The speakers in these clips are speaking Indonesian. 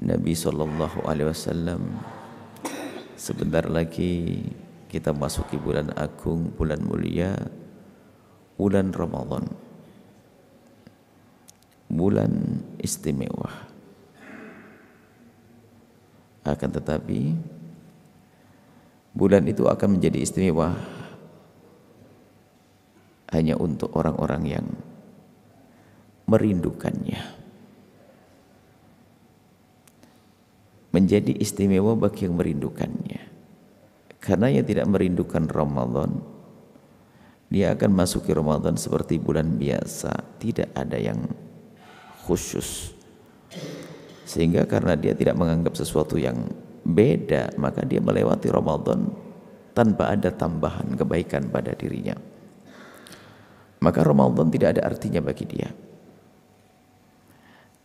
Nabi Sallallahu Alaihi Wasallam. Sebentar lagi kita masuki bulan agung, bulan mulia, bulan Ramadhan, bulan istimewa. Akan tetapi bulan itu akan menjadi istimewa hanya untuk orang-orang yang merindukannya. menjadi istimewa bagi yang merindukannya. Karena yang tidak merindukan Ramadan, dia akan masuki Ramadan seperti bulan biasa, tidak ada yang khusus. Sehingga karena dia tidak menganggap sesuatu yang beda, maka dia melewati Ramadan tanpa ada tambahan kebaikan pada dirinya. Maka Ramadan tidak ada artinya bagi dia.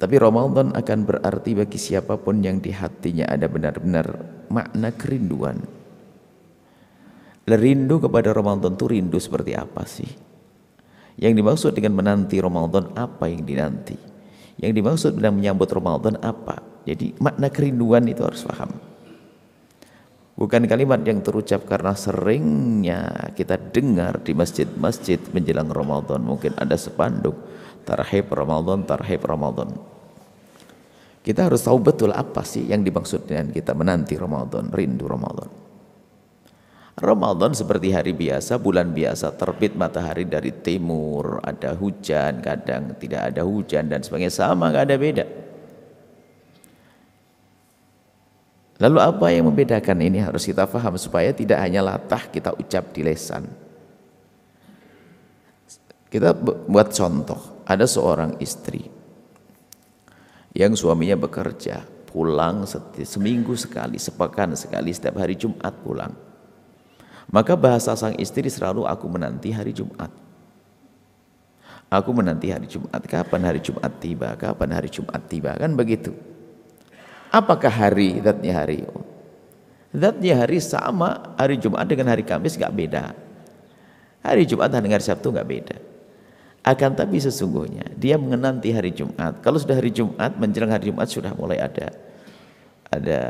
Tapi Ramadan akan berarti bagi siapapun yang di hatinya ada benar-benar makna kerinduan. Rindu kepada Ramadan itu rindu seperti apa sih? Yang dimaksud dengan menanti Ramadan apa yang dinanti? Yang dimaksud dengan menyambut Ramadan apa? Jadi makna kerinduan itu harus paham. Bukan kalimat yang terucap karena seringnya kita dengar di masjid-masjid menjelang Ramadan. Mungkin ada sepanduk, tarhib Ramadan, tarhib Ramadan. Kita harus tahu betul apa sih yang dimaksud dengan kita menanti Ramadan, rindu Ramadan. Ramadan seperti hari biasa, bulan biasa, terbit matahari dari timur, ada hujan, kadang tidak ada hujan dan sebagainya, sama gak ada beda. Lalu apa yang membedakan ini harus kita faham supaya tidak hanya latah kita ucap di lesan. Kita buat contoh, ada seorang istri yang suaminya bekerja pulang seminggu sekali, sepekan sekali, setiap hari Jumat pulang. Maka bahasa sang istri selalu aku menanti hari Jumat. Aku menanti hari Jumat, kapan hari Jumat tiba, kapan hari Jumat tiba, kan begitu. Apakah hari, zatnya hari? Zatnya hari sama hari Jumat dengan hari Kamis gak beda. Hari Jumat dengan hari Sabtu gak beda. Akan tapi sesungguhnya dia mengenanti hari Jumat. Kalau sudah hari Jumat, menjelang hari Jumat sudah mulai ada ada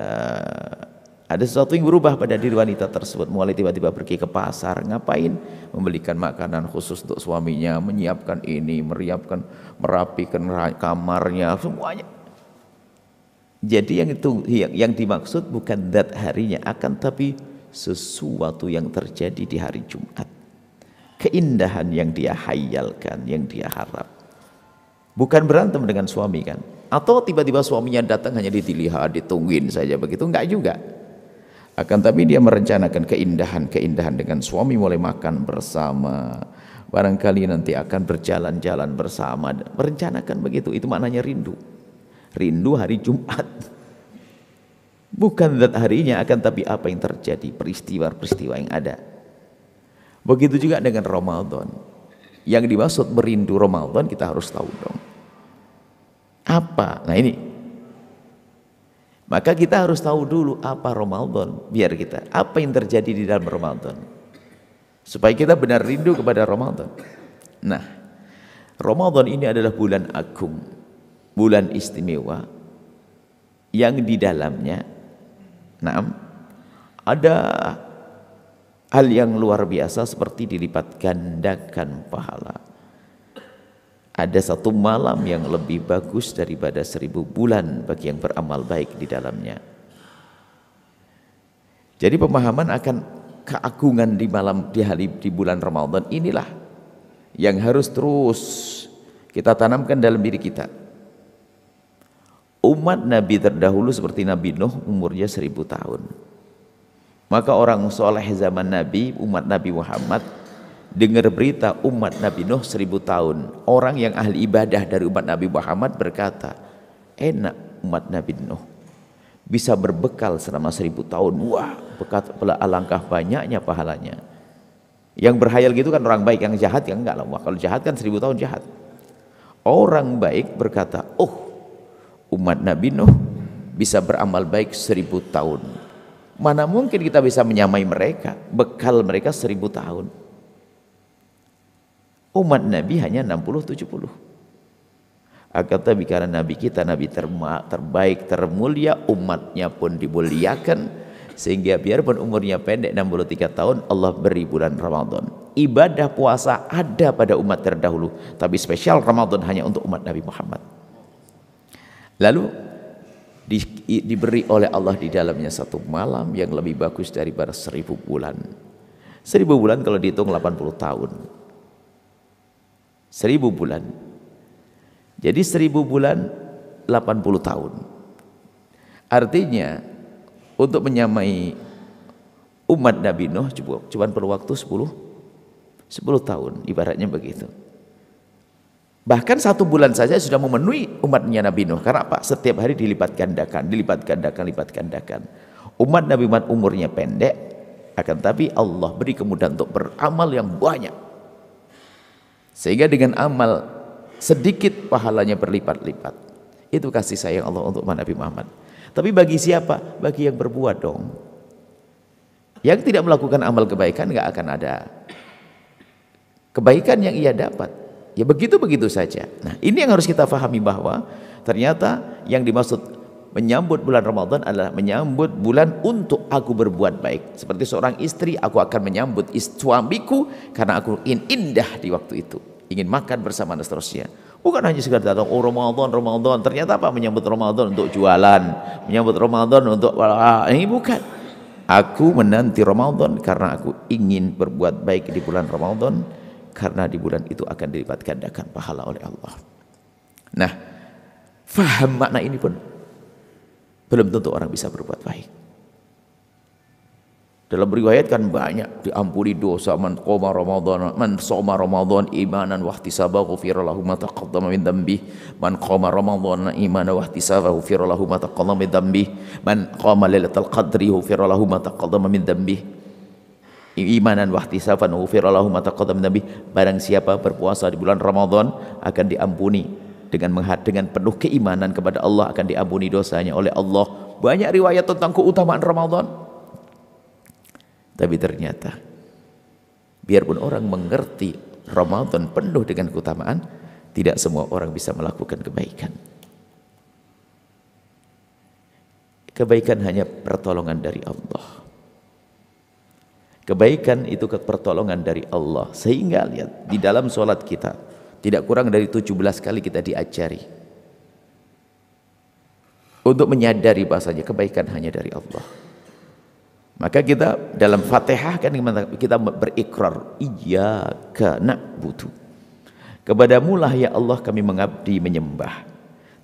ada sesuatu yang berubah pada diri wanita tersebut. Mulai tiba-tiba pergi ke pasar, ngapain? Membelikan makanan khusus untuk suaminya, menyiapkan ini, meriapkan, merapikan kamarnya, semuanya. Jadi yang itu yang, yang dimaksud bukan dat harinya, akan tapi sesuatu yang terjadi di hari Jumat keindahan yang dia hayalkan, yang dia harap. Bukan berantem dengan suami kan? Atau tiba-tiba suaminya datang hanya dilihat, ditungguin saja begitu, enggak juga. Akan tapi dia merencanakan keindahan-keindahan dengan suami mulai makan bersama. Barangkali nanti akan berjalan-jalan bersama. Merencanakan begitu, itu maknanya rindu. Rindu hari Jumat. Bukan zat harinya akan tapi apa yang terjadi, peristiwa-peristiwa yang ada. Begitu juga dengan Ramadan. Yang dimaksud merindu Ramadan kita harus tahu dong. Apa? Nah ini. Maka kita harus tahu dulu apa Ramadan biar kita. Apa yang terjadi di dalam Ramadan. Supaya kita benar rindu kepada Ramadan. Nah, Ramadan ini adalah bulan agung, bulan istimewa yang di dalamnya nah, ada hal yang luar biasa seperti dilipat gandakan pahala. Ada satu malam yang lebih bagus daripada seribu bulan bagi yang beramal baik di dalamnya. Jadi pemahaman akan keagungan di malam di hari di bulan Ramadan inilah yang harus terus kita tanamkan dalam diri kita. Umat Nabi terdahulu seperti Nabi Nuh umurnya seribu tahun. Maka orang soleh zaman Nabi, umat Nabi Muhammad, dengar berita umat Nabi Nuh seribu tahun. Orang yang ahli ibadah dari umat Nabi Muhammad berkata, enak umat Nabi Nuh. Bisa berbekal selama seribu tahun. Wah, bekat alangkah banyaknya pahalanya. Yang berhayal gitu kan orang baik, yang jahat ya enggak lah. Wah, kalau jahat kan seribu tahun jahat. Orang baik berkata, oh umat Nabi Nuh bisa beramal baik seribu tahun Mana mungkin kita bisa menyamai mereka, bekal mereka seribu tahun. Umat Nabi hanya 60-70. Agar tapi karena Nabi kita, Nabi terbaik, termulia, umatnya pun dimuliakan. Sehingga biarpun umurnya pendek 63 tahun, Allah beri bulan Ramadan. Ibadah puasa ada pada umat terdahulu. Tapi spesial Ramadan hanya untuk umat Nabi Muhammad. Lalu di, diberi oleh Allah di dalamnya satu malam yang lebih bagus daripada seribu bulan. Seribu bulan kalau dihitung 80 tahun. Seribu bulan. Jadi seribu bulan 80 tahun. Artinya untuk menyamai umat Nabi Nuh cuma, cuma perlu waktu 10 10 tahun ibaratnya begitu. Bahkan satu bulan saja sudah memenuhi umatnya Nabi Nuh. Karena apa? Setiap hari dilipat gandakan, dilipat gandakan, lipat gandakan. Umat Nabi Muhammad umurnya pendek, akan tapi Allah beri kemudahan untuk beramal yang banyak. Sehingga dengan amal sedikit pahalanya berlipat-lipat. Itu kasih sayang Allah untuk Nabi Muhammad. Tapi bagi siapa? Bagi yang berbuat dong. Yang tidak melakukan amal kebaikan nggak akan ada kebaikan yang ia dapat. Ya begitu-begitu saja. Nah, ini yang harus kita fahami bahwa ternyata yang dimaksud menyambut bulan Ramadan adalah menyambut bulan untuk aku berbuat baik. Seperti seorang istri, aku akan menyambut suamiku karena aku ingin indah di waktu itu. Ingin makan bersama dan seterusnya. Bukan hanya sekedar datang, oh Ramadan, Ramadan. Ternyata apa? Menyambut Ramadan untuk jualan. Menyambut Ramadan untuk, ah, ini bukan. Aku menanti Ramadan karena aku ingin berbuat baik di bulan Ramadan karena di bulan itu akan dilipat gandakan pahala oleh Allah. Nah, faham makna ini pun belum tentu orang bisa berbuat baik. Dalam riwayat kan banyak diampuni dosa man qoma ramadhan, man soma ramadhan imanan wa ihtisaba ghufira lahu ma taqaddama min dhanbi man qoma ramadhan imanan wa ihtisaba ghufira lahu ma taqaddama min dhanbi man qoma lailatul qadri ghufira lahu ma taqaddama min dhanbi imanan Wahdi safan lahu Allahumma taqaddama nabi barang siapa berpuasa di bulan Ramadan akan diampuni dengan menghad dengan penuh keimanan kepada Allah akan diampuni dosanya oleh Allah banyak riwayat tentang keutamaan Ramadan tapi ternyata biarpun orang mengerti Ramadan penuh dengan keutamaan tidak semua orang bisa melakukan kebaikan kebaikan hanya pertolongan dari Allah Kebaikan itu pertolongan dari Allah. Sehingga lihat di dalam sholat kita tidak kurang dari 17 kali kita diajari untuk menyadari bahasanya kebaikan hanya dari Allah. Maka kita dalam Fatihah kan kita berikrar Iyaka na'budu. Kepadamu lah ya Allah kami mengabdi menyembah.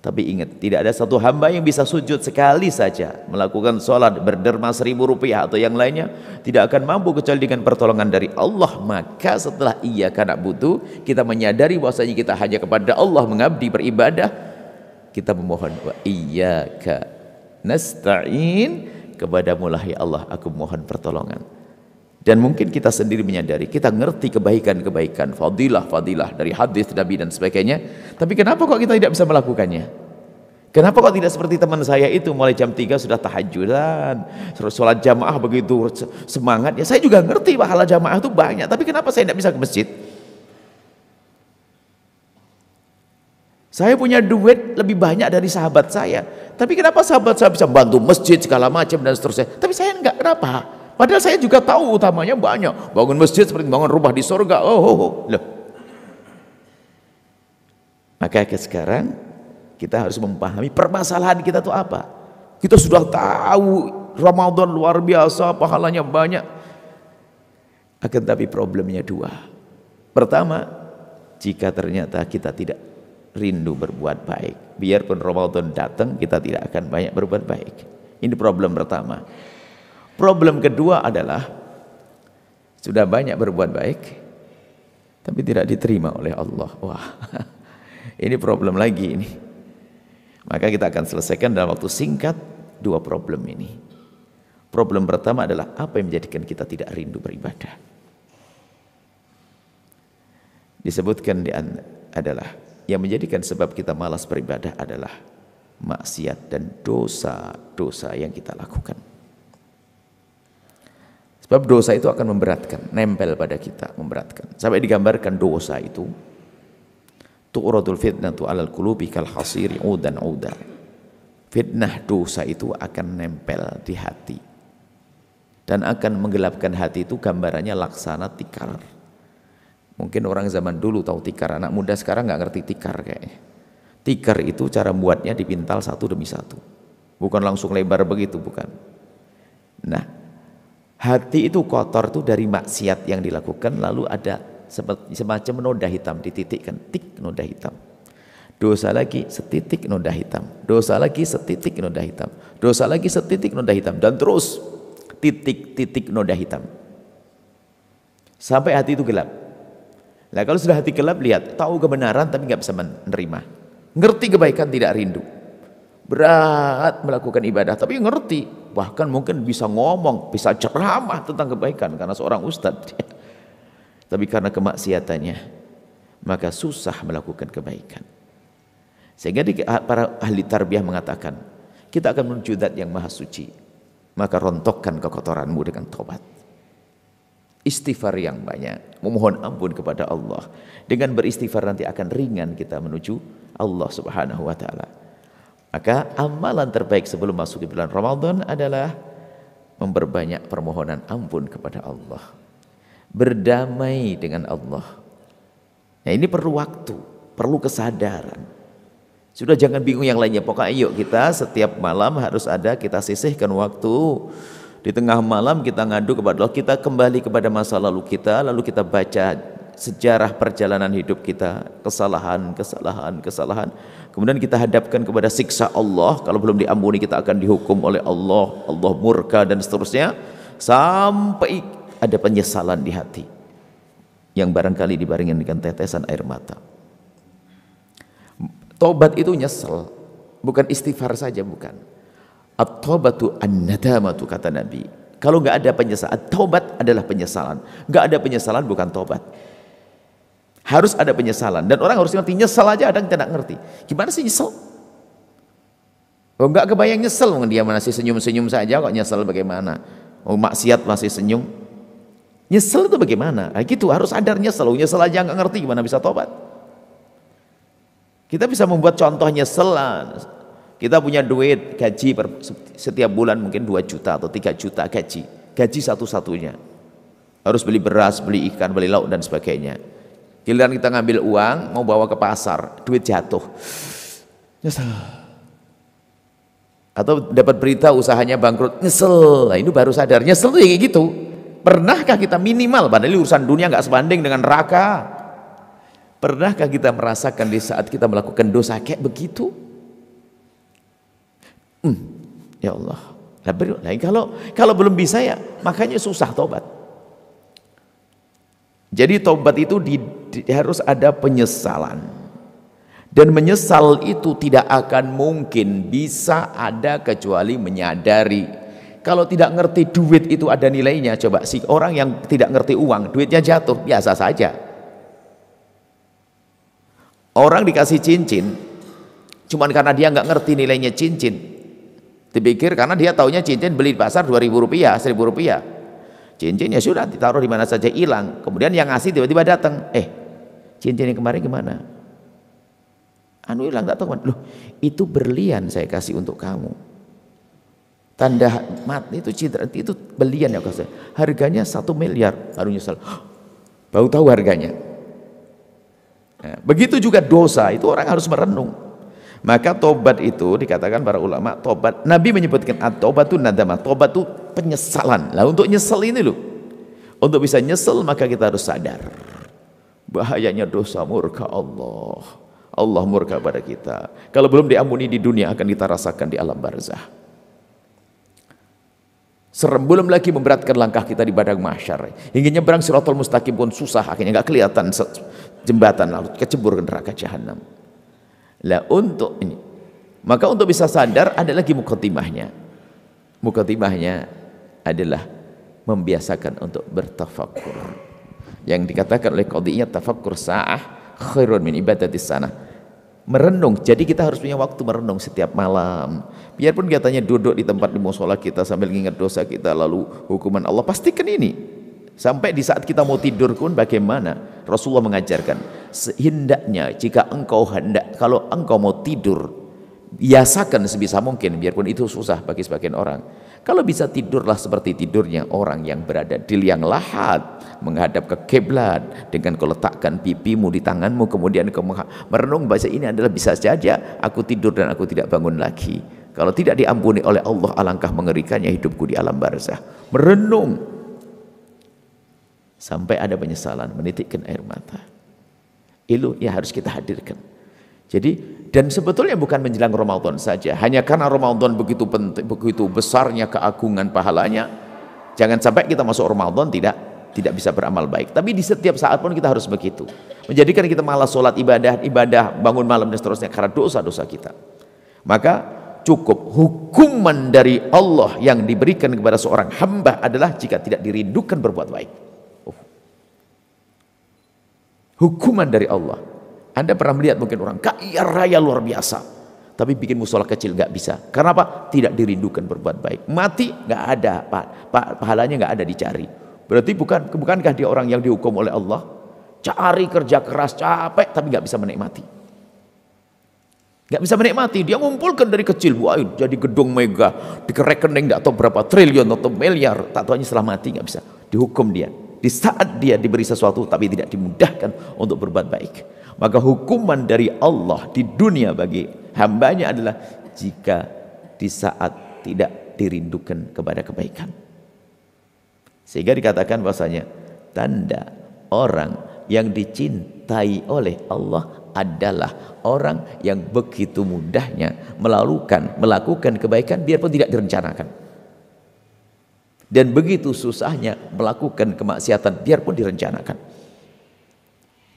Tapi ingat, tidak ada satu hamba yang bisa sujud sekali saja melakukan sholat berderma seribu rupiah atau yang lainnya tidak akan mampu kecuali dengan pertolongan dari Allah. Maka setelah ia karena butuh, kita menyadari bahwasanya kita hanya kepada Allah mengabdi beribadah. Kita memohon wa iyyaka nasta'in kepadamu lah ya Allah aku mohon pertolongan. Dan mungkin kita sendiri menyadari, kita ngerti kebaikan-kebaikan, fadilah-fadilah dari hadis Nabi dan sebagainya. Tapi kenapa kok kita tidak bisa melakukannya? Kenapa kok tidak seperti teman saya itu mulai jam 3 sudah tahajudan, sholat jamaah begitu semangat. Ya saya juga ngerti pahala jamaah itu banyak, tapi kenapa saya tidak bisa ke masjid? Saya punya duit lebih banyak dari sahabat saya. Tapi kenapa sahabat saya bisa bantu masjid segala macam dan seterusnya? Tapi saya enggak, kenapa? Padahal saya juga tahu utamanya banyak. Bangun masjid seperti bangun rumah di surga Oh, oh, oh. Loh. Maka sekarang kita harus memahami permasalahan kita itu apa. Kita sudah tahu Ramadan luar biasa, pahalanya banyak. Akan tapi problemnya dua. Pertama, jika ternyata kita tidak rindu berbuat baik, biarpun Ramadan datang kita tidak akan banyak berbuat baik. Ini problem pertama. Problem kedua adalah sudah banyak berbuat baik tapi tidak diterima oleh Allah. Wah. Ini problem lagi ini. Maka kita akan selesaikan dalam waktu singkat dua problem ini. Problem pertama adalah apa yang menjadikan kita tidak rindu beribadah. Disebutkan di adalah yang menjadikan sebab kita malas beribadah adalah maksiat dan dosa-dosa yang kita lakukan. Sebab dosa itu akan memberatkan, nempel pada kita, memberatkan. Sampai digambarkan dosa itu tu'radul fitnatu 'alal qulubi kal hasiri udan uda. Fitnah dosa itu akan nempel di hati dan akan menggelapkan hati itu gambarannya laksana tikar. Mungkin orang zaman dulu tahu tikar, anak muda sekarang nggak ngerti tikar kayaknya. Tikar itu cara buatnya dipintal satu demi satu. Bukan langsung lebar begitu, bukan. Nah, Hati itu kotor tuh dari maksiat yang dilakukan lalu ada semacam noda hitam dititikkan tik noda hitam. Dosa lagi setitik noda hitam. Dosa lagi setitik noda hitam. Dosa lagi setitik noda hitam dan terus titik-titik noda hitam. Sampai hati itu gelap. Nah kalau sudah hati gelap lihat tahu kebenaran tapi nggak bisa menerima. Ngerti kebaikan tidak rindu berat melakukan ibadah tapi ngerti bahkan mungkin bisa ngomong bisa ceramah tentang kebaikan karena seorang ustadz tapi karena kemaksiatannya maka susah melakukan kebaikan sehingga ah, para ahli tarbiyah mengatakan kita akan menuju zat yang maha suci maka rontokkan kekotoranmu dengan tobat istighfar yang banyak memohon ampun kepada Allah dengan beristighfar nanti akan ringan kita menuju Allah Subhanahu wa taala maka amalan terbaik sebelum masuk ke bulan Ramadan adalah memperbanyak permohonan ampun kepada Allah. Berdamai dengan Allah. Nah ini perlu waktu, perlu kesadaran. Sudah jangan bingung yang lainnya. Pokoknya yuk kita setiap malam harus ada kita sisihkan waktu. Di tengah malam kita ngadu kepada Allah. Kita kembali kepada masa lalu kita. Lalu kita baca sejarah perjalanan hidup kita. Kesalahan, kesalahan, kesalahan Kemudian kita hadapkan kepada siksa Allah. Kalau belum diampuni kita akan dihukum oleh Allah. Allah murka dan seterusnya. Sampai ada penyesalan di hati. Yang barangkali dibaringkan dengan tetesan air mata. Tobat itu nyesel. Bukan istighfar saja, bukan. at tobatu an-nadamatu kata Nabi. Kalau nggak ada penyesalan, tobat adalah penyesalan. Nggak ada penyesalan bukan tobat. Harus ada penyesalan. Dan orang harus ngerti, nyesel aja ada yang tidak ngerti. Gimana sih nyesel? Oh enggak kebayang nyesel, dia masih senyum-senyum saja kok nyesel bagaimana. Oh maksiat masih senyum. Nyesel itu bagaimana? Nah, gitu harus sadar nyesel. Oh, nyesel aja nggak ngerti gimana bisa tobat. Kita bisa membuat contoh nyesel Kita punya duit gaji per, setiap bulan mungkin 2 juta atau 3 juta gaji. Gaji satu-satunya. Harus beli beras, beli ikan, beli lauk dan sebagainya. Giliran kita ngambil uang, mau bawa ke pasar, duit jatuh. Nyesel. Atau dapat berita usahanya bangkrut, nyesel. Nah, ini baru sadar, nyesel tuh ya kayak gitu. Pernahkah kita minimal, padahal urusan dunia nggak sebanding dengan neraka. Pernahkah kita merasakan di saat kita melakukan dosa kayak begitu? Hmm, ya Allah. Nah, kalau kalau belum bisa ya, makanya susah tobat. Jadi taubat itu di, di, harus ada penyesalan. Dan menyesal itu tidak akan mungkin bisa ada kecuali menyadari. Kalau tidak ngerti duit itu ada nilainya, coba si orang yang tidak ngerti uang, duitnya jatuh, biasa saja. Orang dikasih cincin, cuman karena dia nggak ngerti nilainya cincin. Dipikir karena dia taunya cincin beli di pasar 2000 rupiah, 1000 rupiah. Cincinnya ya sudah ditaruh di mana saja hilang kemudian yang ngasih tiba-tiba datang eh cincin yang kemarin gimana anu hilang tak tahu loh itu berlian saya kasih untuk kamu tanda mat itu citra itu belian ya kasih harganya satu miliar baru nyesel baru tahu harganya nah, begitu juga dosa itu orang harus merenung maka tobat itu dikatakan para ulama tobat Nabi menyebutkan at tobat itu nadama tobat itu penyesalan. Lah untuk nyesel ini loh. Untuk bisa nyesel maka kita harus sadar. Bahayanya dosa murka Allah. Allah murka pada kita. Kalau belum diampuni di dunia akan kita rasakan di alam barzah. Serem belum lagi memberatkan langkah kita di padang mahsyar. Hingga nyebrang siratul mustaqim pun susah akhirnya nggak kelihatan jembatan lalu kecebur ke neraka jahanam. Lah untuk ini maka untuk bisa sadar ada lagi mukatimahnya. Mukatimahnya adalah membiasakan untuk bertafakur. Yang dikatakan oleh qadhinya tafakur sa'ah khairun min ibadati sana. Merenung. Jadi kita harus punya waktu merenung setiap malam. Biarpun katanya duduk di tempat di musola kita sambil ingat dosa kita lalu hukuman Allah pastikan ini. Sampai di saat kita mau tidur pun bagaimana? Rasulullah mengajarkan, sehendaknya jika engkau hendak, kalau engkau mau tidur, biasakan sebisa mungkin, biarpun itu susah bagi sebagian orang kalau bisa tidurlah seperti tidurnya orang yang berada di liang lahat, menghadap ke kiblat dengan kau letakkan pipimu di tanganmu kemudian kau merenung bahasa ini adalah bisa saja aku tidur dan aku tidak bangun lagi. Kalau tidak diampuni oleh Allah alangkah mengerikannya hidupku di alam barzah. Merenung sampai ada penyesalan, menitikkan air mata. yang harus kita hadirkan. Jadi dan sebetulnya bukan menjelang Ramadan saja, hanya karena Ramadan begitu penting, begitu besarnya keagungan pahalanya, jangan sampai kita masuk Ramadan tidak tidak bisa beramal baik. Tapi di setiap saat pun kita harus begitu. Menjadikan kita malah sholat ibadah, ibadah, bangun malam dan seterusnya karena dosa-dosa kita. Maka cukup hukuman dari Allah yang diberikan kepada seorang hamba adalah jika tidak dirindukan berbuat baik. Oh. Hukuman dari Allah. Anda pernah melihat mungkin orang kaya raya luar biasa, tapi bikin musola kecil nggak bisa. Kenapa? Tidak dirindukan berbuat baik. Mati nggak ada, pak, pak pahalanya nggak ada dicari. Berarti bukan bukankah dia orang yang dihukum oleh Allah? Cari kerja keras capek tapi nggak bisa menikmati. Nggak bisa menikmati. Dia ngumpulkan dari kecil, wah jadi gedung mega, di rekening nggak tahu berapa triliun atau miliar, tak tahu setelah mati nggak bisa. Dihukum dia. Di saat dia diberi sesuatu tapi tidak dimudahkan untuk berbuat baik. Maka hukuman dari Allah di dunia bagi hambanya adalah jika di saat tidak dirindukan kepada kebaikan. Sehingga dikatakan bahasanya tanda orang yang dicintai oleh Allah adalah orang yang begitu mudahnya melakukan melakukan kebaikan biarpun tidak direncanakan. Dan begitu susahnya melakukan kemaksiatan biarpun direncanakan.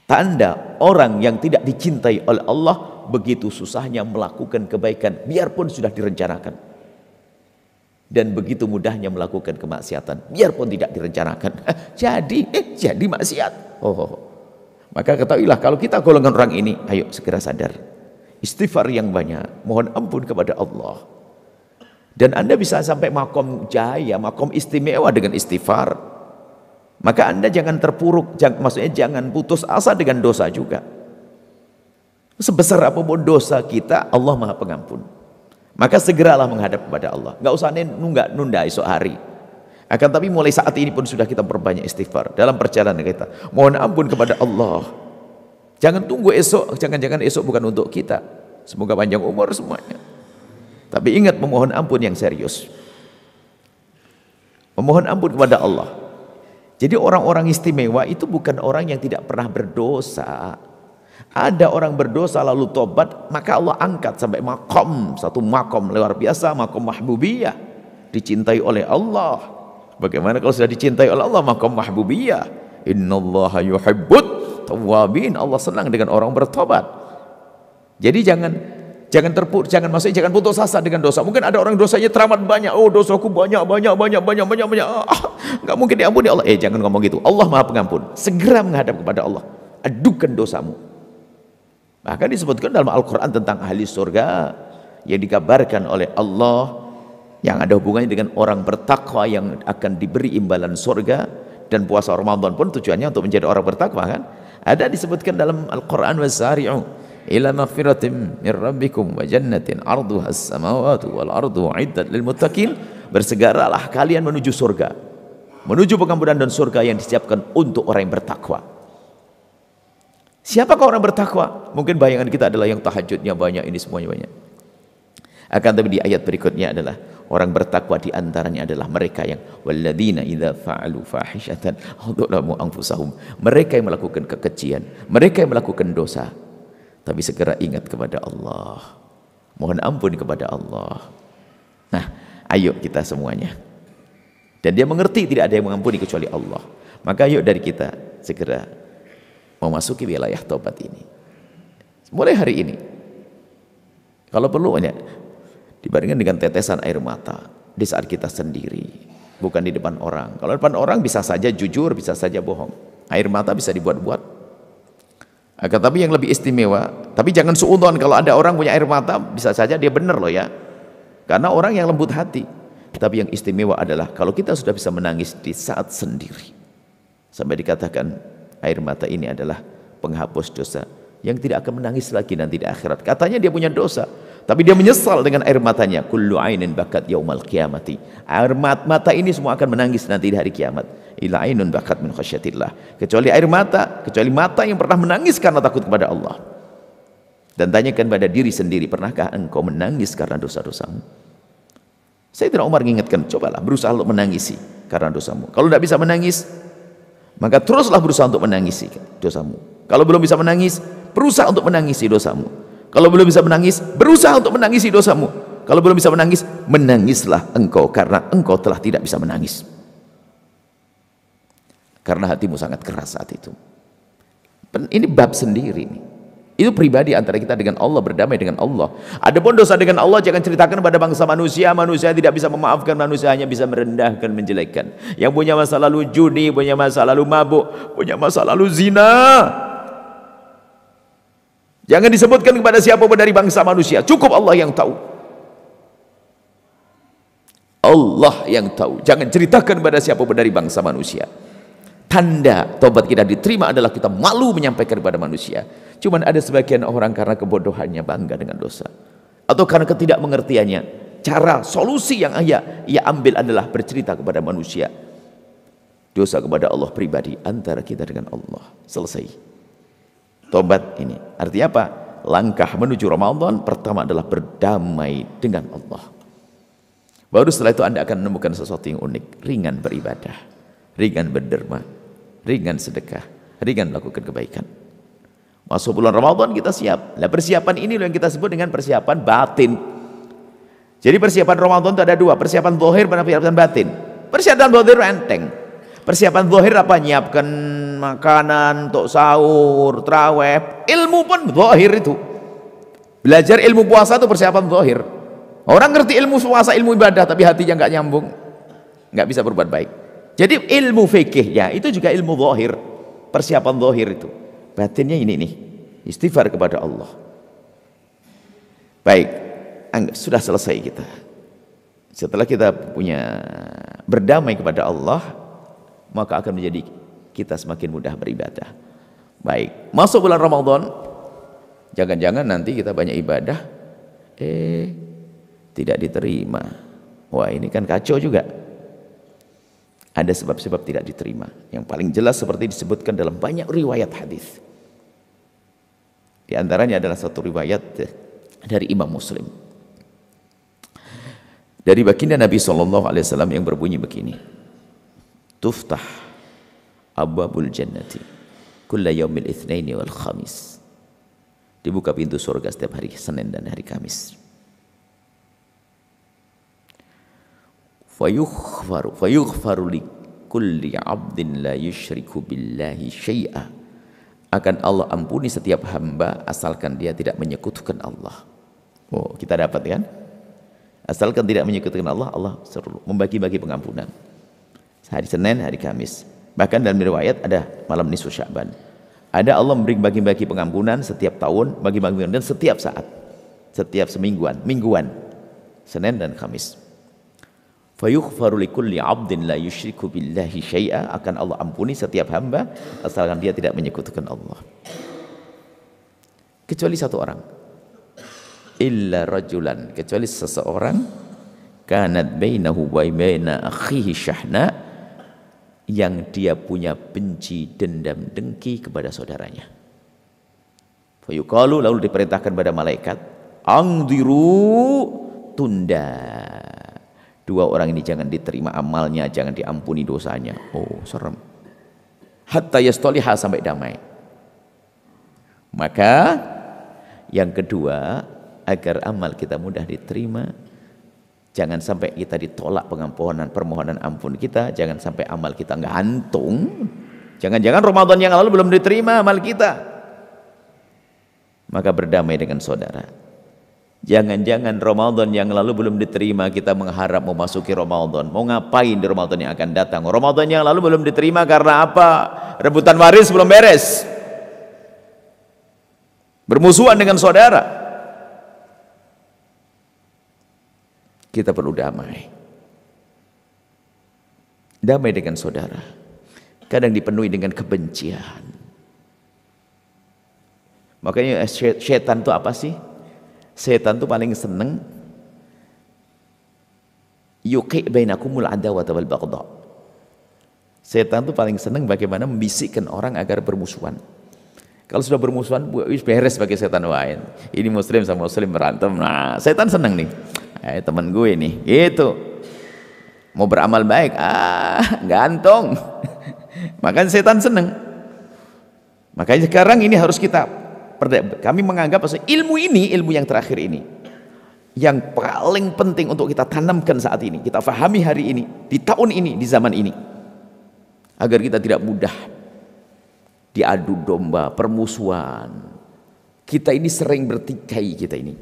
Tanda orang yang tidak dicintai oleh Allah begitu susahnya melakukan kebaikan biarpun sudah direncanakan. Dan begitu mudahnya melakukan kemaksiatan biarpun tidak direncanakan. jadi eh jadi maksiat. Oh, oh, oh. Maka ketahuilah kalau kita golongan orang ini, ayo segera sadar. Istighfar yang banyak, mohon ampun kepada Allah. Dan Anda bisa sampai makom jaya, makom istimewa dengan istighfar. Maka Anda jangan terpuruk, maksudnya jangan putus asa dengan dosa juga. Sebesar apapun dosa kita, Allah Maha Pengampun. Maka segeralah menghadap kepada Allah. Gak usah nunda, nunda esok hari. Akan tapi mulai saat ini pun sudah kita perbanyak istighfar dalam perjalanan kita. Mohon ampun kepada Allah. Jangan tunggu esok, jangan-jangan esok bukan untuk kita. Semoga panjang umur semuanya. Tapi ingat memohon ampun yang serius. Memohon ampun kepada Allah. Jadi orang-orang istimewa itu bukan orang yang tidak pernah berdosa. Ada orang berdosa lalu tobat, maka Allah angkat sampai makom, satu makom luar biasa, makom mahbubiyah. Dicintai oleh Allah. Bagaimana kalau sudah dicintai oleh Allah, makom mahbubiyah. Inna Allah yuhibbut tawabin. Allah senang dengan orang bertobat. Jadi jangan jangan terpuruk, jangan masuk, jangan putus asa dengan dosa. Mungkin ada orang dosanya teramat banyak. Oh, dosaku banyak, banyak, banyak, banyak, banyak, banyak. Ah, ah nggak mungkin diampuni Allah eh jangan ngomong gitu Allah maha pengampun segera menghadap kepada Allah adukan dosamu bahkan disebutkan dalam Al-Quran tentang ahli surga yang dikabarkan oleh Allah yang ada hubungannya dengan orang bertakwa yang akan diberi imbalan surga dan puasa Ramadan pun tujuannya untuk menjadi orang bertakwa kan ada disebutkan dalam Al-Quran wasari'u ila maghfiratim min rabbikum wa jannatin arduha as-samawati wal ardu iddat lil muttaqin bersegeralah kalian menuju surga menuju pengampunan dan surga yang disiapkan untuk orang yang bertakwa. Siapakah orang bertakwa? Mungkin bayangan kita adalah yang tahajudnya banyak, ini semuanya banyak. Akan tapi di ayat berikutnya adalah orang bertakwa di antaranya adalah mereka yang walladzina idza fa'alu fahishatan adzalamu anfusahum. Mereka yang melakukan kekejian, mereka yang melakukan dosa, tapi segera ingat kepada Allah. Mohon ampun kepada Allah. Nah, ayo kita semuanya dan dia mengerti tidak ada yang mengampuni kecuali Allah. Maka yuk dari kita segera memasuki wilayah taubat ini. Mulai hari ini. Kalau perlu ya dibandingkan dengan tetesan air mata di saat kita sendiri, bukan di depan orang. Kalau di depan orang bisa saja jujur, bisa saja bohong. Air mata bisa dibuat-buat. agar tapi yang lebih istimewa, tapi jangan suudon kalau ada orang punya air mata bisa saja dia benar loh ya. Karena orang yang lembut hati. Tapi yang istimewa adalah kalau kita sudah bisa menangis di saat sendiri. Sampai dikatakan air mata ini adalah penghapus dosa yang tidak akan menangis lagi nanti di akhirat. Katanya dia punya dosa, tapi dia menyesal dengan air matanya. Kullu ainin bakat yaumal kiamati. Air mata, mata ini semua akan menangis nanti di hari kiamat. Ila ainun bakat min khasyatillah. Kecuali air mata, kecuali mata yang pernah menangis karena takut kepada Allah. Dan tanyakan pada diri sendiri, pernahkah engkau menangis karena dosa-dosamu? Saya tidak Umar mengingatkan, cobalah berusaha untuk menangisi karena dosamu. Kalau tidak bisa menangis, maka teruslah berusaha untuk menangisi dosamu. Kalau belum bisa menangis, berusaha untuk menangisi dosamu. Kalau belum bisa menangis, berusaha untuk menangisi dosamu. Kalau belum bisa menangis, menangislah engkau karena engkau telah tidak bisa menangis. Karena hatimu sangat keras saat itu. Ini bab sendiri nih. Itu pribadi antara kita dengan Allah, berdamai dengan Allah. Adapun dosa dengan Allah jangan ceritakan pada bangsa manusia. Manusia tidak bisa memaafkan, manusia hanya bisa merendahkan, menjelekkan. Yang punya masa lalu judi, punya masa lalu mabuk, punya masa lalu zina. Jangan disebutkan kepada siapapun dari bangsa manusia. Cukup Allah yang tahu. Allah yang tahu. Jangan ceritakan kepada siapapun dari bangsa manusia. Tanda tobat kita diterima adalah kita malu menyampaikan kepada manusia. Cuman ada sebagian orang karena kebodohannya bangga dengan dosa. Atau karena ketidakmengertiannya. Cara solusi yang ia, ia ambil adalah bercerita kepada manusia. Dosa kepada Allah pribadi antara kita dengan Allah. Selesai. Tobat ini. Artinya apa? Langkah menuju Ramadan pertama adalah berdamai dengan Allah. Baru setelah itu Anda akan menemukan sesuatu yang unik. Ringan beribadah, ringan berderma, ringan sedekah, ringan melakukan kebaikan. Masuk bulan Ramadan kita siap. Nah persiapan ini yang kita sebut dengan persiapan batin. Jadi persiapan Ramadan itu ada dua, persiapan zahir dan persiapan batin. Persiapan zahir enteng. Persiapan zahir apa? Nyiapkan makanan untuk sahur, traweh. Ilmu pun zahir itu. Belajar ilmu puasa itu persiapan zahir. Orang ngerti ilmu puasa, ilmu ibadah tapi hatinya nggak nyambung. nggak bisa berbuat baik. Jadi ilmu fikihnya itu juga ilmu zahir. Persiapan zahir itu. Batinnya ini nih, istighfar kepada Allah. Baik, anggap sudah selesai kita. Setelah kita punya berdamai kepada Allah, maka akan menjadi kita semakin mudah beribadah. Baik, masuk bulan Ramadan, jangan-jangan nanti kita banyak ibadah, eh tidak diterima. Wah ini kan kacau juga. Ada sebab-sebab tidak diterima. Yang paling jelas seperti disebutkan dalam banyak riwayat hadis. Di antaranya adalah satu riwayat dari Imam Muslim. Dari baginda Nabi Shallallahu Alaihi Wasallam yang berbunyi begini, tuftah abwabul jannati kulla yaumil itsnaini wal khamis. Dibuka pintu surga setiap hari Senin dan hari Kamis. Fayughfaru fayughfaru li kulli 'abdin la yushriku billahi syai'a akan Allah ampuni setiap hamba asalkan dia tidak menyekutukan Allah. Oh, kita dapat kan? Asalkan tidak menyekutukan Allah, Allah seru membagi-bagi pengampunan. Hari Senin, hari Kamis. Bahkan dalam riwayat ada malam nisfu Sya'ban. Ada Allah memberi bagi-bagi pengampunan setiap tahun, bagi-bagi dan setiap saat. Setiap semingguan, mingguan. Senin dan Kamis. Fayughfaru likulli 'abdin la yusyriku billahi syai'a akan Allah ampuni setiap hamba asalkan dia tidak menyekutukan Allah. Kecuali satu orang. Illa rajulan, kecuali seseorang kanat bainahu wa baina akhihi syahna yang dia punya benci, dendam, dengki kepada saudaranya. Fayuqalu lalu diperintahkan pada malaikat, "Angdiru tunda." Dua orang ini jangan diterima amalnya, jangan diampuni dosanya. Oh, serem. Hatta yastoliha sampai damai. Maka yang kedua, agar amal kita mudah diterima, jangan sampai kita ditolak pengampunan permohonan ampun kita, jangan sampai amal kita nggak antung. Jangan-jangan Ramadan yang lalu belum diterima amal kita. Maka berdamai dengan saudara. Jangan-jangan Ramadan yang lalu belum diterima, kita mengharap memasuki Ramadan. Mau ngapain di Ramadan yang akan datang? Ramadan yang lalu belum diterima karena apa? Rebutan waris belum beres. Bermusuhan dengan saudara. Kita perlu damai. Damai dengan saudara. Kadang dipenuhi dengan kebencian. Makanya eh, setan itu apa sih? Setan tuh paling seneng yuki bainakumul adawata wal baghdha. Setan tuh paling seneng bagaimana membisikkan orang agar bermusuhan. Kalau sudah bermusuhan, beres bagi setan lain. Ini muslim sama muslim berantem. Nah, setan seneng nih. Eh, teman gue nih, gitu. Mau beramal baik, ah, gantung. Makanya setan seneng. Makanya sekarang ini harus kita kami menganggap bahwa ilmu ini ilmu yang terakhir ini yang paling penting untuk kita tanamkan saat ini kita fahami hari ini di tahun ini di zaman ini agar kita tidak mudah diadu domba permusuhan kita ini sering bertikai kita ini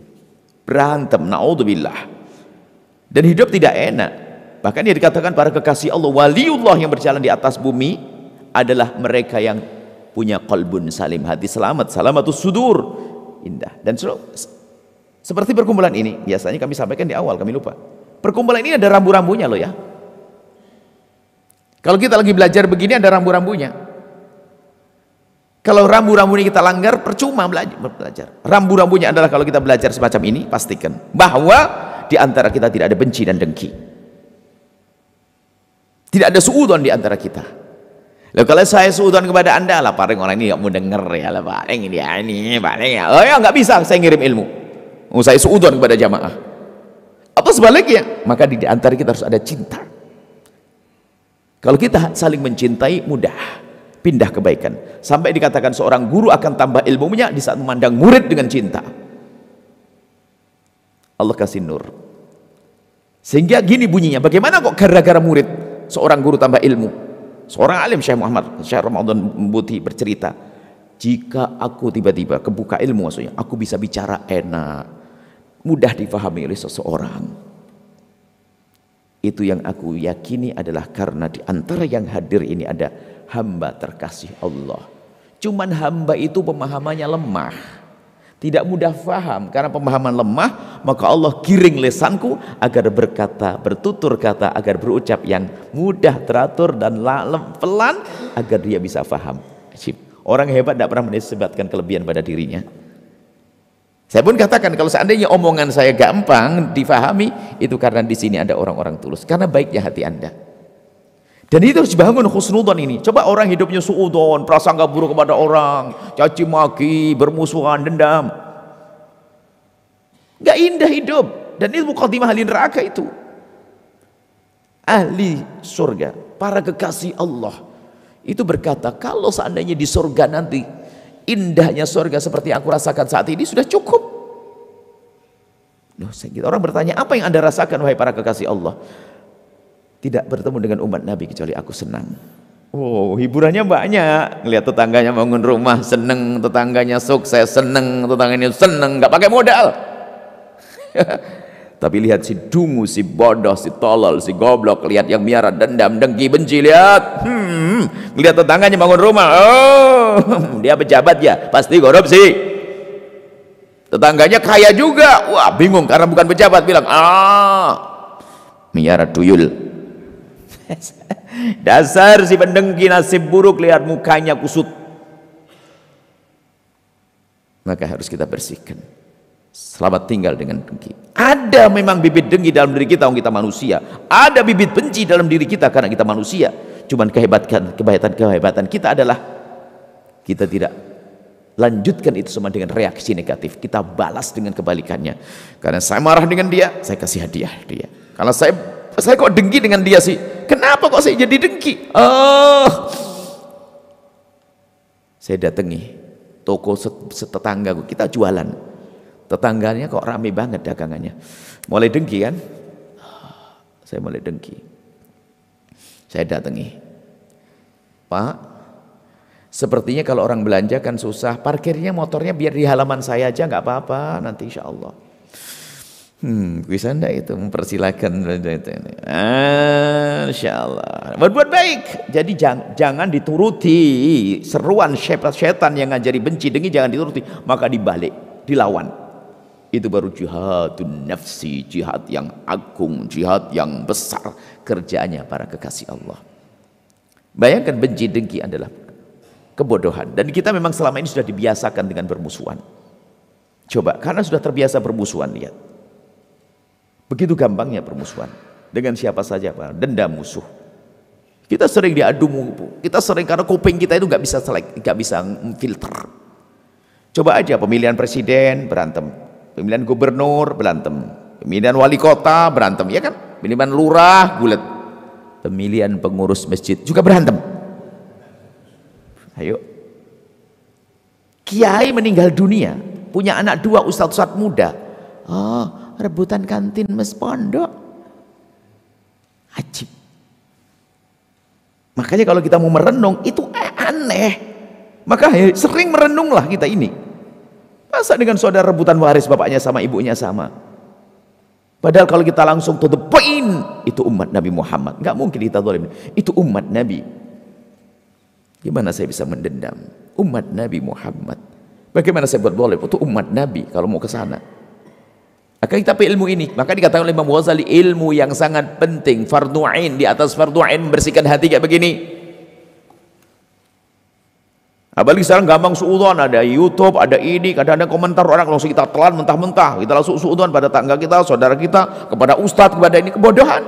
berantem naudzubillah dan hidup tidak enak bahkan dia dikatakan para kekasih Allah waliullah yang berjalan di atas bumi adalah mereka yang punya kolbun salim hati selamat selamat sudur indah dan selalu seperti perkumpulan ini biasanya kami sampaikan di awal kami lupa perkumpulan ini ada rambu-rambunya loh ya kalau kita lagi belajar begini ada rambu-rambunya kalau rambu-rambu ini kita langgar, percuma belajar. Rambu-rambunya adalah kalau kita belajar semacam ini, pastikan bahwa di antara kita tidak ada benci dan dengki. Tidak ada suudon di antara kita. Loh, kalau saya suudon kepada anda lah paling orang ini nggak ya, mau denger ya lah paling ini ini paling ya oh ya nggak bisa saya ngirim ilmu mau oh, saya suudon kepada jamaah apa sebaliknya maka di antara kita harus ada cinta kalau kita saling mencintai mudah pindah kebaikan sampai dikatakan seorang guru akan tambah ilmunya di saat memandang murid dengan cinta Allah kasih nur sehingga gini bunyinya bagaimana kok gara-gara murid seorang guru tambah ilmu Seorang alim Syekh Muhammad Syekh Ramadan Buti bercerita, jika aku tiba-tiba kebuka ilmu maksudnya, aku bisa bicara enak, mudah difahami oleh seseorang. Itu yang aku yakini adalah karena di antara yang hadir ini ada hamba terkasih Allah. Cuman hamba itu pemahamannya lemah tidak mudah faham karena pemahaman lemah maka Allah giring lesanku agar berkata bertutur kata agar berucap yang mudah teratur dan pelan agar dia bisa faham orang hebat tidak pernah menisbatkan kelebihan pada dirinya saya pun katakan kalau seandainya omongan saya gampang difahami itu karena di sini ada orang-orang tulus karena baiknya hati anda jadi itu harus dibangun khusnudon ini. Coba orang hidupnya suudon, prasangka buruk kepada orang, caci maki, bermusuhan, dendam. Gak indah hidup. Dan itu mukadimah ahli neraka itu. Ahli surga, para kekasih Allah. Itu berkata, kalau seandainya di surga nanti, indahnya surga seperti yang aku rasakan saat ini sudah cukup. Loh, orang bertanya, apa yang anda rasakan wahai para kekasih Allah? tidak bertemu dengan umat Nabi kecuali aku senang. Oh, hiburannya banyak. Lihat tetangganya bangun rumah seneng, tetangganya sukses seneng, tetangganya seneng, nggak pakai modal. Tapi lihat si dungu, si bodoh, si tolol, si goblok, lihat yang miara dendam, dengki, benci, lihat. Hmm, lihat tetangganya bangun rumah. Oh, dia pejabat ya, pasti korupsi tetangganya kaya juga wah bingung karena bukan pejabat bilang ah miara tuyul Dasar si pendengki nasib buruk lihat mukanya kusut. Maka harus kita bersihkan. Selamat tinggal dengan dengki. Ada memang bibit dengki dalam diri kita, orang kita manusia. Ada bibit benci dalam diri kita karena kita manusia. Cuman kehebatan kehebatan kehebatan kita adalah kita tidak lanjutkan itu semua dengan reaksi negatif. Kita balas dengan kebalikannya. Karena saya marah dengan dia, saya kasih hadiah dia. Kalau saya saya kok dengki dengan dia sih kenapa kok saya jadi dengki oh saya datangi toko setetangga kita jualan tetangganya kok rame banget dagangannya mulai dengki kan saya mulai dengki saya datangi pak sepertinya kalau orang belanja kan susah parkirnya motornya biar di halaman saya aja nggak apa-apa nanti insya Allah Hmm, bisa itu mempersilahkan ini. Ah, Insya Allah Berbuat baik Jadi jang, jangan dituruti Seruan setan yang ngajari benci Dengi jangan dituruti Maka dibalik, dilawan Itu baru jihad nafsi Jihad yang agung, jihad yang besar Kerjaannya para kekasih Allah Bayangkan benci dengki adalah kebodohan Dan kita memang selama ini sudah dibiasakan dengan bermusuhan Coba, karena sudah terbiasa bermusuhan Lihat Begitu gampangnya permusuhan dengan siapa saja, Pak. Dendam musuh. Kita sering diadu, kita sering karena kuping kita itu nggak bisa selek, nggak bisa filter. Coba aja pemilihan presiden berantem, pemilihan gubernur berantem, pemilihan wali kota berantem, ya kan? Pemilihan lurah gulat pemilihan pengurus masjid juga berantem. Ayo, kiai meninggal dunia, punya anak dua ustadz ustadz muda. Ah, rebutan kantin mes pondok. Ajib. Makanya kalau kita mau merenung itu eh, aneh. Maka ya, sering merenunglah kita ini. Masa dengan saudara rebutan waris bapaknya sama ibunya sama. Padahal kalau kita langsung to the point, itu umat Nabi Muhammad. Nggak mungkin kita zalim. Itu umat Nabi. Gimana saya bisa mendendam umat Nabi Muhammad? Bagaimana saya buat boleh? Itu umat Nabi kalau mau ke sana. Akan kita pakai ilmu ini. Maka dikatakan oleh Imam Ghazali ilmu yang sangat penting. fardhu ain di atas fardhu ain membersihkan hati kayak begini. Apalagi sekarang gampang suudon, ada YouTube, ada ini, e kadang-kadang komentar orang langsung kita telan mentah-mentah. Kita langsung suudon pada tangga kita, saudara kita, kepada ustadz, kepada ini kebodohan.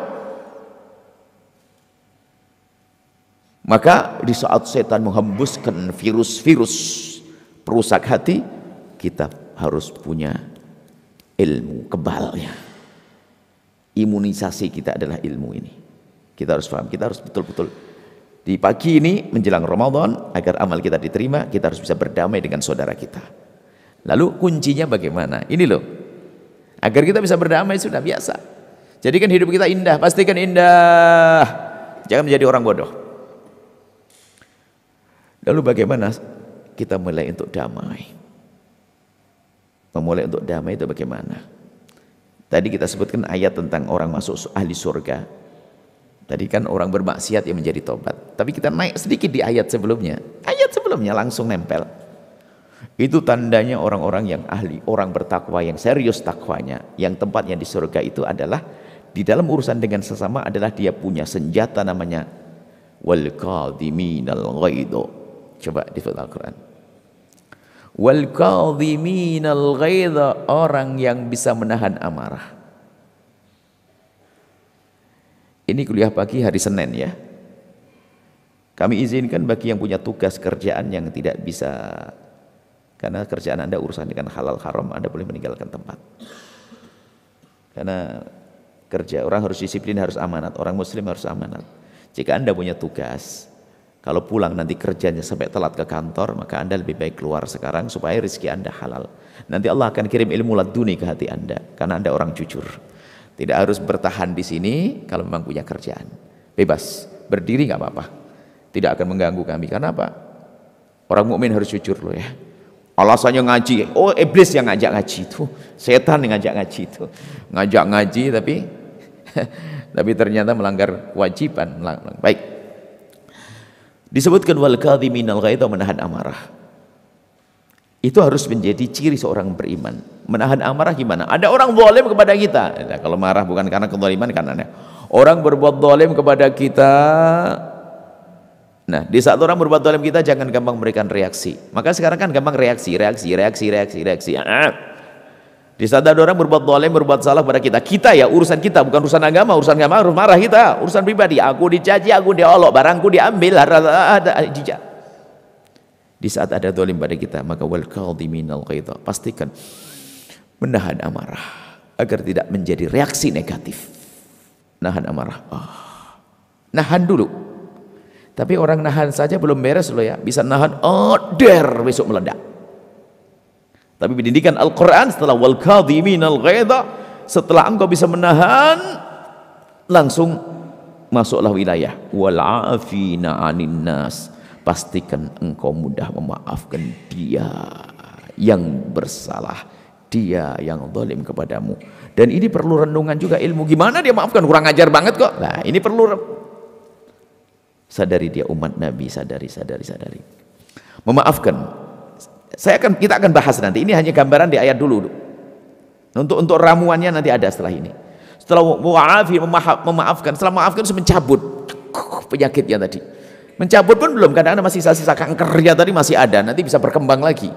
Maka di saat setan menghembuskan virus-virus perusak hati, kita harus punya ilmu kebalnya. Imunisasi kita adalah ilmu ini. Kita harus paham, kita harus betul-betul di pagi ini menjelang Ramadan agar amal kita diterima, kita harus bisa berdamai dengan saudara kita. Lalu kuncinya bagaimana? Ini loh. Agar kita bisa berdamai sudah biasa. Jadikan hidup kita indah, pastikan indah. Jangan menjadi orang bodoh. Lalu bagaimana kita mulai untuk damai? memulai untuk damai itu bagaimana? Tadi kita sebutkan ayat tentang orang masuk ahli surga. Tadi kan orang bermaksiat yang menjadi tobat. Tapi kita naik sedikit di ayat sebelumnya. Ayat sebelumnya langsung nempel. Itu tandanya orang-orang yang ahli, orang bertakwa yang serius takwanya, yang tempatnya di surga itu adalah di dalam urusan dengan sesama adalah dia punya senjata namanya wal qadiminal ghaido. Coba di Al-Qur'an wal qadhiminal ghaidha orang yang bisa menahan amarah ini kuliah pagi hari Senin ya kami izinkan bagi yang punya tugas kerjaan yang tidak bisa karena kerjaan Anda urusan dengan halal haram Anda boleh meninggalkan tempat karena kerja orang harus disiplin harus amanat orang muslim harus amanat jika Anda punya tugas kalau pulang nanti kerjanya sampai telat ke kantor, maka Anda lebih baik keluar sekarang supaya rezeki Anda halal. Nanti Allah akan kirim ilmu laduni ke hati Anda karena Anda orang jujur. Tidak harus bertahan di sini kalau memang punya kerjaan. Bebas, berdiri nggak apa-apa. Tidak akan mengganggu kami. Karena apa? Orang mukmin harus jujur loh ya. Alasannya ngaji, oh iblis yang ngajak ngaji itu, setan yang ngajak ngaji itu. Ngajak ngaji tapi tapi ternyata melanggar kewajiban. Baik, Disebutkan wal kadhiminal ghaidha menahan amarah. Itu harus menjadi ciri seorang beriman. Menahan amarah gimana? Ada orang zalim kepada kita. Nah, kalau marah bukan karena kezaliman karena orang berbuat zalim kepada kita. Nah, di saat orang berbuat zalim kita jangan gampang memberikan reaksi. Maka sekarang kan gampang reaksi, reaksi, reaksi, reaksi, reaksi. Ah, ah. Di saat ada orang berbuat dolim, berbuat salah pada kita, kita ya urusan kita, bukan urusan agama, urusan agama harus marah kita, urusan pribadi. Aku dicaci, aku diolok, barangku diambil, ada jejak. Di saat ada dolim pada kita, maka wal minal qaidha. Pastikan menahan amarah agar tidak menjadi reaksi negatif. Nahan amarah. Ah. Nahan dulu. Tapi orang nahan saja belum beres loh ya, bisa nahan oh der besok meledak. Tapi pendidikan Al-Quran setelah wal al ghaidha setelah engkau bisa menahan langsung masuklah wilayah wal afina anin nas pastikan engkau mudah memaafkan dia yang bersalah dia yang zalim kepadamu dan ini perlu renungan juga ilmu gimana dia maafkan kurang ajar banget kok nah ini perlu sadari dia umat nabi sadari sadari sadari memaafkan saya akan kita akan bahas nanti. Ini hanya gambaran di ayat dulu. Untuk untuk ramuannya nanti ada setelah ini. Setelah mu'afi memaafkan, setelah memaafkan itu mencabut penyakitnya tadi. Mencabut pun belum kadang-kadang masih sisa-sisa kanker ya tadi masih ada. Nanti bisa berkembang lagi.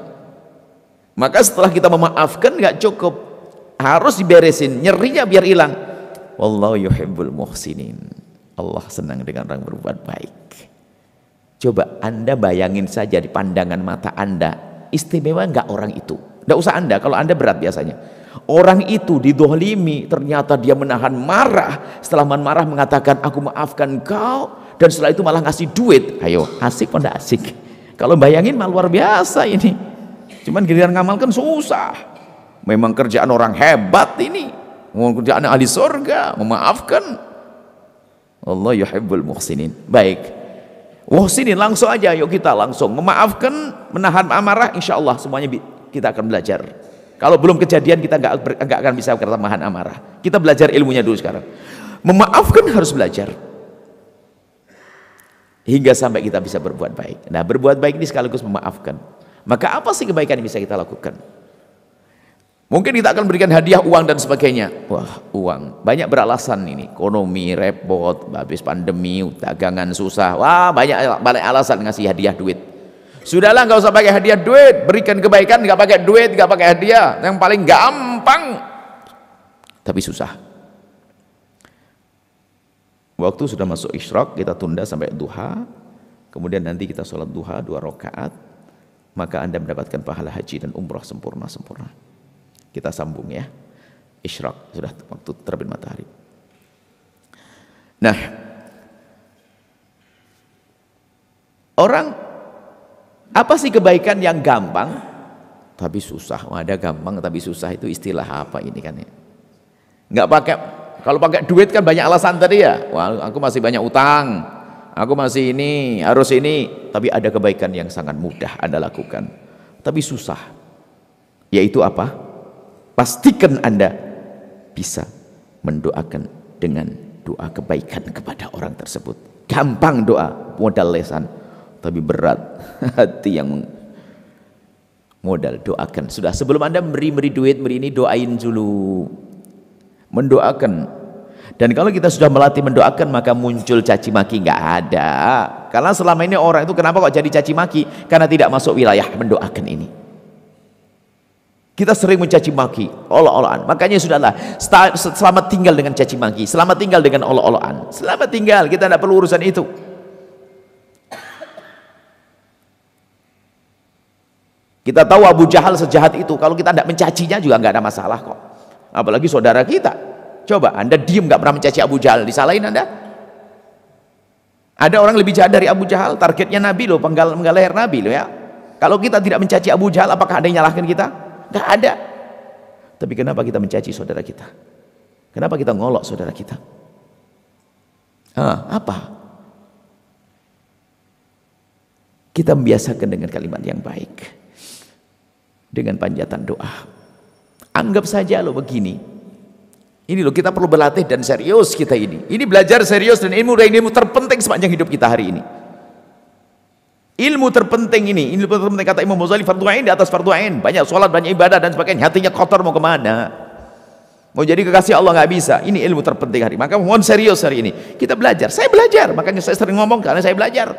Maka setelah kita memaafkan nggak cukup, harus diberesin nyerinya biar hilang. Wallahu yuhibbul muhsinin. Allah senang dengan orang berbuat baik. Coba Anda bayangin saja di pandangan mata Anda istimewa enggak orang itu Enggak usah anda kalau anda berat biasanya Orang itu didolimi, ternyata dia menahan marah. Setelah menahan marah mengatakan, aku maafkan kau. Dan setelah itu malah ngasih duit. Ayo, asik pada asik. Kalau bayangin mah luar biasa ini. Cuman giliran ngamalkan susah. Memang kerjaan orang hebat ini. Mau kerjaan ahli surga, memaafkan. Allah yuhibbul muhsinin. Baik. Wah sini langsung aja yuk kita langsung memaafkan menahan amarah insya Allah semuanya kita akan belajar kalau belum kejadian kita nggak nggak akan bisa menahan amarah kita belajar ilmunya dulu sekarang memaafkan harus belajar hingga sampai kita bisa berbuat baik nah berbuat baik ini sekaligus memaafkan maka apa sih kebaikan yang bisa kita lakukan Mungkin kita akan berikan hadiah uang dan sebagainya. Wah, uang. Banyak beralasan ini. Ekonomi repot, habis pandemi, dagangan susah. Wah, banyak banyak alasan ngasih hadiah duit. Sudahlah nggak usah pakai hadiah duit, berikan kebaikan nggak pakai duit, nggak pakai hadiah. Yang paling gampang tapi susah. Waktu sudah masuk isyrok, kita tunda sampai duha. Kemudian nanti kita sholat duha dua rakaat, maka Anda mendapatkan pahala haji dan umroh sempurna-sempurna. Kita sambung ya. Isyrak sudah waktu terbit matahari. Nah, orang apa sih kebaikan yang gampang tapi susah? Oh, ada gampang tapi susah itu istilah apa ini kan ya? Nggak pakai kalau pakai duit kan banyak alasan tadi ya. Wah, aku masih banyak utang. Aku masih ini, harus ini. Tapi ada kebaikan yang sangat mudah Anda lakukan. Tapi susah. Yaitu apa? pastikan Anda bisa mendoakan dengan doa kebaikan kepada orang tersebut. Gampang doa, modal lesan, tapi berat hati yang modal doakan. Sudah sebelum Anda beri-beri duit, beri ini doain dulu. Mendoakan. Dan kalau kita sudah melatih mendoakan maka muncul caci maki nggak ada. Karena selama ini orang itu kenapa kok jadi caci maki? Karena tidak masuk wilayah mendoakan ini. Kita sering mencaci maki, olok-olokan. Makanya sudahlah, selamat tinggal dengan caci maki, selamat tinggal dengan olok-olokan. Selamat tinggal, kita tidak perlu urusan itu. Kita tahu Abu Jahal sejahat itu, kalau kita tidak mencacinya juga nggak ada masalah kok. Apalagi saudara kita. Coba Anda diem nggak pernah mencaci Abu Jahal, disalahin Anda? Ada orang lebih jahat dari Abu Jahal, targetnya Nabi loh, penggal, penggal leher Nabi loh ya. Kalau kita tidak mencaci Abu Jahal, apakah ada yang nyalahkan kita? Gak ada. Tapi kenapa kita mencaci saudara kita? Kenapa kita ngolok saudara kita? Ah, apa? Kita membiasakan dengan kalimat yang baik. Dengan panjatan doa. Anggap saja lo begini. Ini loh kita perlu berlatih dan serius kita ini. Ini belajar serius dan ilmu dan ilmu terpenting sepanjang hidup kita hari ini. Ilmu terpenting ini, ilmu terpenting kata Imam Ghazali fardu ain di atas fardu ain. Banyak sholat, banyak ibadah dan sebagainya. Hatinya kotor mau kemana? Mau jadi kekasih Allah nggak bisa. Ini ilmu terpenting hari. Maka mohon serius hari ini. Kita belajar. Saya belajar. Makanya saya sering ngomong karena saya belajar.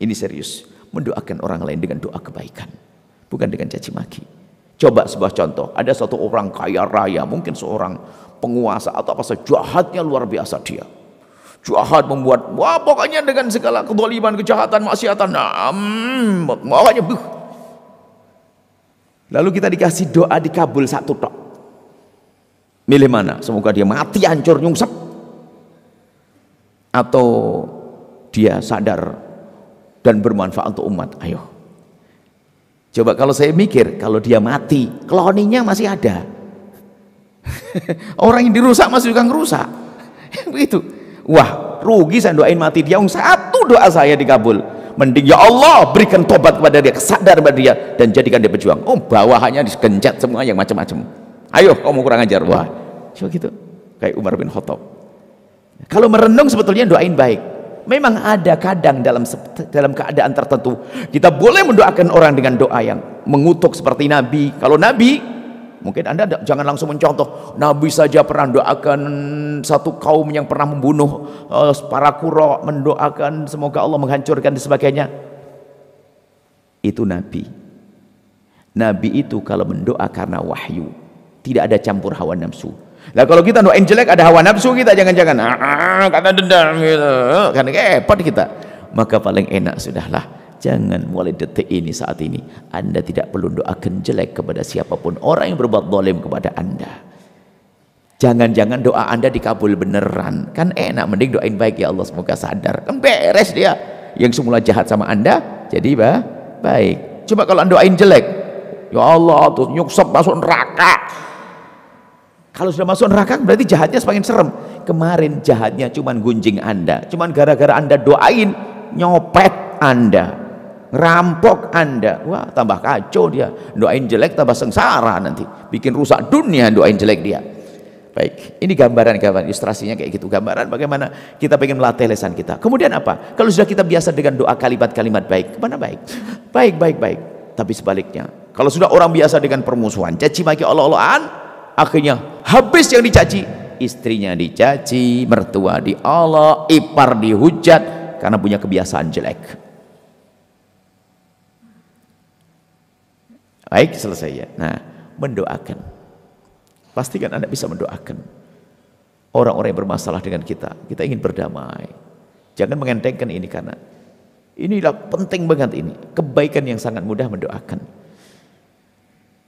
Ini serius. Mendoakan orang lain dengan doa kebaikan, bukan dengan caci maki. Coba sebuah contoh. Ada satu orang kaya raya, mungkin seorang penguasa atau apa sejahatnya luar biasa dia Syuahat membuat wah pokoknya dengan segala kedoliman, kejahatan, maksiatan. Nah, mm, pokoknya buh. Lalu kita dikasih doa dikabul satu tok. Milih mana? Semoga dia mati hancur nyungsep atau dia sadar dan bermanfaat untuk umat. Ayo. Coba kalau saya mikir, kalau dia mati, kloninya masih ada. Orang yang dirusak masih juga ngerusak. Begitu. Wah, rugi saya doain mati dia. Um, satu doa saya dikabul. Mending ya Allah berikan tobat kepada dia, kesadar kepada dia dan jadikan dia pejuang. Oh, bawahannya digencat semua yang macam-macam. Ayo, kamu kurang ajar. Wah, coba gitu. Kayak Umar bin Khattab. Kalau merenung sebetulnya doain baik memang ada kadang dalam dalam keadaan tertentu kita boleh mendoakan orang dengan doa yang mengutuk seperti nabi kalau nabi Mungkin Anda jangan langsung mencontoh. Nabi saja pernah doakan satu kaum yang pernah membunuh uh, para kuro, mendoakan semoga Allah menghancurkan dan sebagainya. Itu Nabi. Nabi itu kalau mendoa karena wahyu, tidak ada campur hawa nafsu. Nah kalau kita doain jelek ada hawa nafsu kita jangan-jangan karena ah, ah, kata dendam gitu, karena kepet kita. Maka paling enak sudahlah Jangan mulai detik ini saat ini Anda tidak perlu doakan jelek kepada siapapun Orang yang berbuat dolim kepada Anda Jangan-jangan doa Anda dikabul beneran Kan enak mending doain baik ya Allah semoga sadar Kan beres dia Yang semula jahat sama Anda jadi bah, baik Coba kalau Anda doain jelek Ya Allah tuh nyuksep masuk neraka Kalau sudah masuk neraka berarti jahatnya semakin serem Kemarin jahatnya cuman gunjing Anda Cuman gara-gara Anda doain nyopet Anda rampok anda wah tambah kacau dia doain jelek tambah sengsara nanti bikin rusak dunia doain jelek dia baik ini gambaran-gambaran ilustrasinya kayak gitu gambaran bagaimana kita pengen melatih lesan kita kemudian apa kalau sudah kita biasa dengan doa kalimat-kalimat baik kemana baik baik baik baik tapi sebaliknya kalau sudah orang biasa dengan permusuhan caci maki Allah-Allahan akhirnya habis yang dicaci istrinya dicaci mertua di Allah ipar dihujat karena punya kebiasaan jelek Baik, selesai ya. Nah, mendoakan. Pastikan Anda bisa mendoakan. Orang-orang yang bermasalah dengan kita, kita ingin berdamai. Jangan mengentengkan ini karena inilah penting banget ini. Kebaikan yang sangat mudah mendoakan.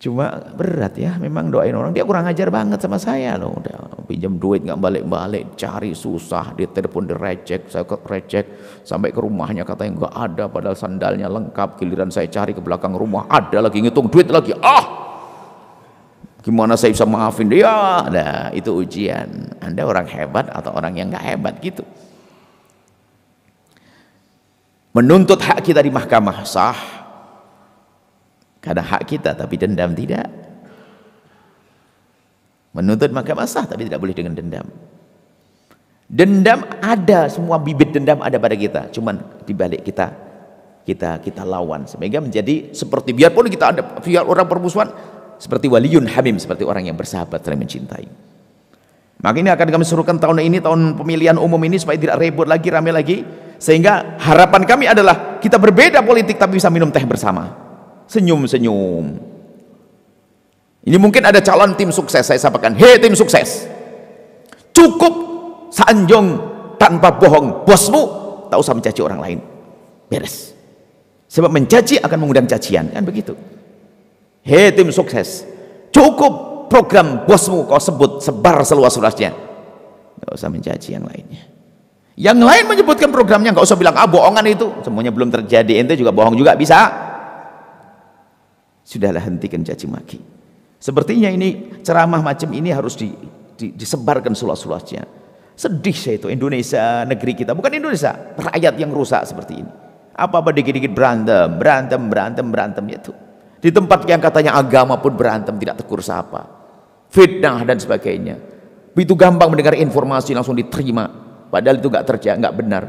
Cuma berat ya, memang doain orang, dia kurang ajar banget sama saya loh. Udah, pinjam duit nggak balik-balik cari susah di telepon direcek saya ke recek sampai ke rumahnya katanya nggak ada padahal sandalnya lengkap giliran saya cari ke belakang rumah ada lagi ngitung duit lagi ah gimana saya bisa maafin dia nah itu ujian anda orang hebat atau orang yang nggak hebat gitu menuntut hak kita di mahkamah sah karena hak kita tapi dendam tidak Menuntut maka masah tapi tidak boleh dengan dendam. Dendam ada, semua bibit dendam ada pada kita. Cuman dibalik kita, kita kita lawan sehingga menjadi seperti biarpun kita ada biar orang permusuhan seperti waliyun hamim seperti orang yang bersahabat saling mencintai. Maka ini akan kami suruhkan tahun ini tahun pemilihan umum ini supaya tidak ribut lagi ramai lagi sehingga harapan kami adalah kita berbeda politik tapi bisa minum teh bersama senyum-senyum ini mungkin ada calon tim sukses, saya sampaikan, hei tim sukses, cukup sanjung tanpa bohong, bosmu tak usah mencaci orang lain, beres. Sebab mencaci akan mengundang cacian, kan begitu. Hei tim sukses, cukup program bosmu kau sebut sebar seluas-luasnya, nggak usah mencaci yang lainnya. Yang lain menyebutkan programnya, nggak usah bilang ah bohongan itu, semuanya belum terjadi, ente juga bohong juga bisa. Sudahlah hentikan caci maki. Sepertinya ini ceramah macam ini harus di, di, disebarkan seluas-luasnya. Sedih saya itu Indonesia negeri kita, bukan Indonesia, rakyat yang rusak seperti ini. Apa-apa dikit-dikit berantem, berantem, berantem, berantem ya itu. Di tempat yang katanya agama pun berantem tidak tegur sapa. Fitnah dan sebagainya. Itu gampang mendengar informasi langsung diterima. Padahal itu nggak terjadi, nggak benar.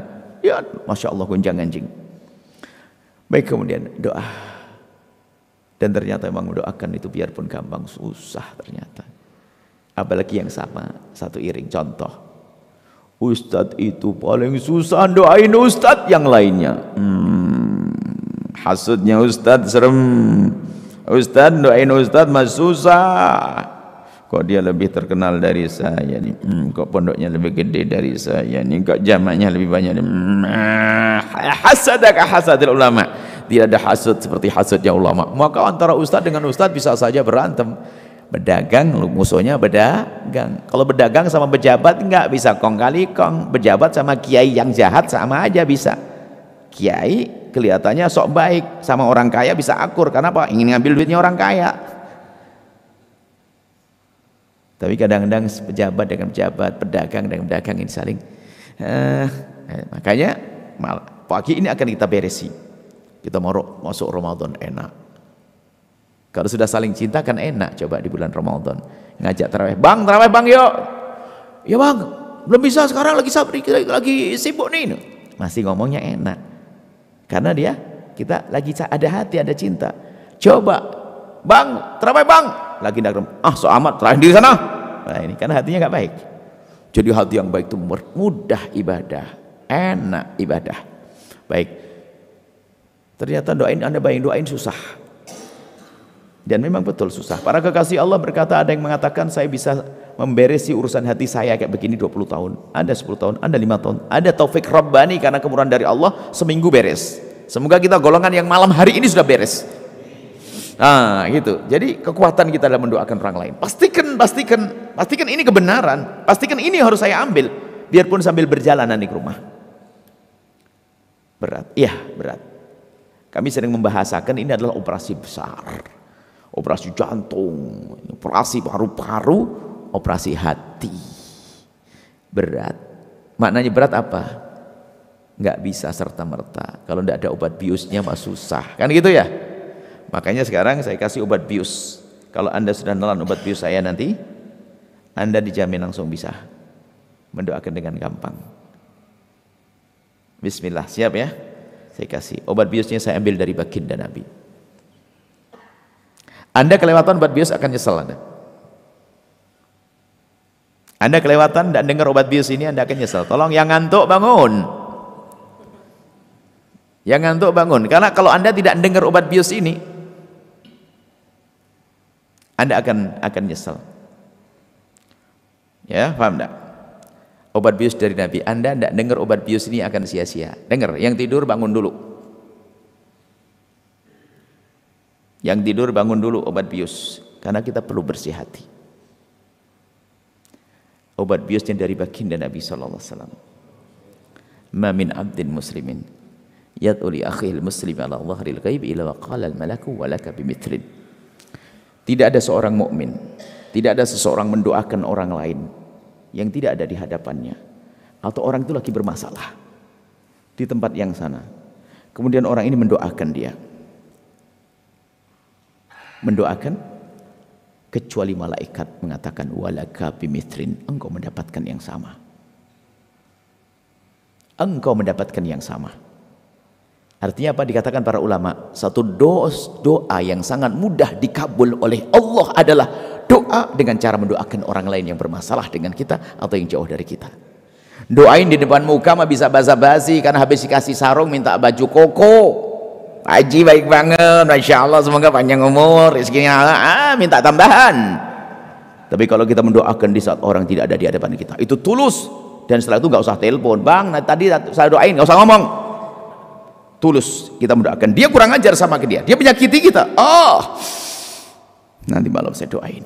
Ya, masya Allah gonjang anjing Baik kemudian doa. Dan ternyata memang mendoakan itu biarpun gampang susah ternyata. Apalagi yang sama satu iring contoh. Ustadz itu paling susah doain Ustadz yang lainnya. Hmm, hasudnya Ustadz serem. Ustadz doain Ustadz mas susah. Kok dia lebih terkenal dari saya nih? Hmm, kok pondoknya lebih gede dari saya nih? Kok jamaknya lebih banyak nih? Hmm, hasadak hasadil ulama tidak ada hasut seperti hasutnya ulama maka antara ustadz dengan ustadz bisa saja berantem berdagang musuhnya berdagang kalau berdagang sama pejabat nggak bisa kong kali kong pejabat sama kiai yang jahat sama aja bisa kiai kelihatannya sok baik sama orang kaya bisa akur karena apa ingin ngambil duitnya orang kaya tapi kadang-kadang pejabat dengan pejabat pedagang dengan pedagang ini saling eh, eh makanya malah pagi ini akan kita beresin. Kita mau masuk Ramadan enak. Kalau sudah saling cinta kan enak coba di bulan Ramadan. Ngajak terawih "Bang, terawih Bang yuk." "Ya, Bang. Belum bisa sekarang lagi sabri lagi, lagi sibuk nih." Masih ngomongnya enak. Karena dia kita lagi ada hati, ada cinta. Coba, "Bang, terawih Bang." Lagi dalam "Ah, so amat terawih di sana." Nah, ini karena hatinya nggak baik. Jadi hati yang baik itu mudah ibadah, enak ibadah. Baik. Ternyata doain Anda bayangin doain susah. Dan memang betul susah. Para kekasih Allah berkata ada yang mengatakan saya bisa memberesi urusan hati saya kayak begini 20 tahun. ada 10 tahun, ada 5 tahun. Ada taufik Rabbani karena kemurahan dari Allah seminggu beres. Semoga kita golongan yang malam hari ini sudah beres. Nah, gitu. Jadi kekuatan kita dalam mendoakan orang lain. Pastikan, pastikan, pastikan ini kebenaran. Pastikan ini harus saya ambil. Biarpun sambil berjalan nanti ke rumah. Berat. Iya, berat. Kami sering membahasakan ini adalah operasi besar. Operasi jantung, operasi paru-paru, operasi hati. Berat. Maknanya berat apa? Nggak bisa serta-merta. Kalau nggak ada obat biusnya mah susah. Kan gitu ya? Makanya sekarang saya kasih obat bius. Kalau Anda sudah nelan obat bius saya nanti, Anda dijamin langsung bisa. Mendoakan dengan gampang. Bismillah, siap ya? Saya kasih. Obat biusnya saya ambil dari baginda Nabi. Anda kelewatan obat bius akan nyesel Anda. Anda kelewatan dan dengar obat bius ini Anda akan nyesel. Tolong yang ngantuk bangun. Yang ngantuk bangun. Karena kalau Anda tidak dengar obat bius ini Anda akan akan nyesel. Ya, paham tidak? obat bius dari Nabi. Anda tidak dengar obat bius ini akan sia-sia. Dengar, yang tidur bangun dulu. Yang tidur bangun dulu obat bius. Karena kita perlu bersih hati. Obat biusnya dari baginda Nabi SAW. Wasallam. Mamin abdin muslimin. Yad'u li muslim ala dhahril ghaib ila wa qala al malaku wa laka Tidak ada seorang mukmin, tidak ada seseorang mendoakan orang lain yang tidak ada di hadapannya atau orang itu lagi bermasalah di tempat yang sana. Kemudian orang ini mendoakan dia. Mendoakan kecuali malaikat mengatakan walaka bimitrin engkau mendapatkan yang sama. Engkau mendapatkan yang sama. Artinya apa dikatakan para ulama? Satu dos doa yang sangat mudah dikabul oleh Allah adalah doa dengan cara mendoakan orang lain yang bermasalah dengan kita atau yang jauh dari kita. Doain di depan muka mah bisa basa-basi karena habis dikasih sarung minta baju koko. Aji baik banget, Masya Allah semoga panjang umur, rezekinya ah, minta tambahan. Tapi kalau kita mendoakan di saat orang tidak ada di hadapan kita, itu tulus. Dan setelah itu nggak usah telepon, bang, nah, tadi saya doain nggak usah ngomong, tulus kita mendoakan dia kurang ajar sama ke dia dia menyakiti kita oh nanti malam saya doain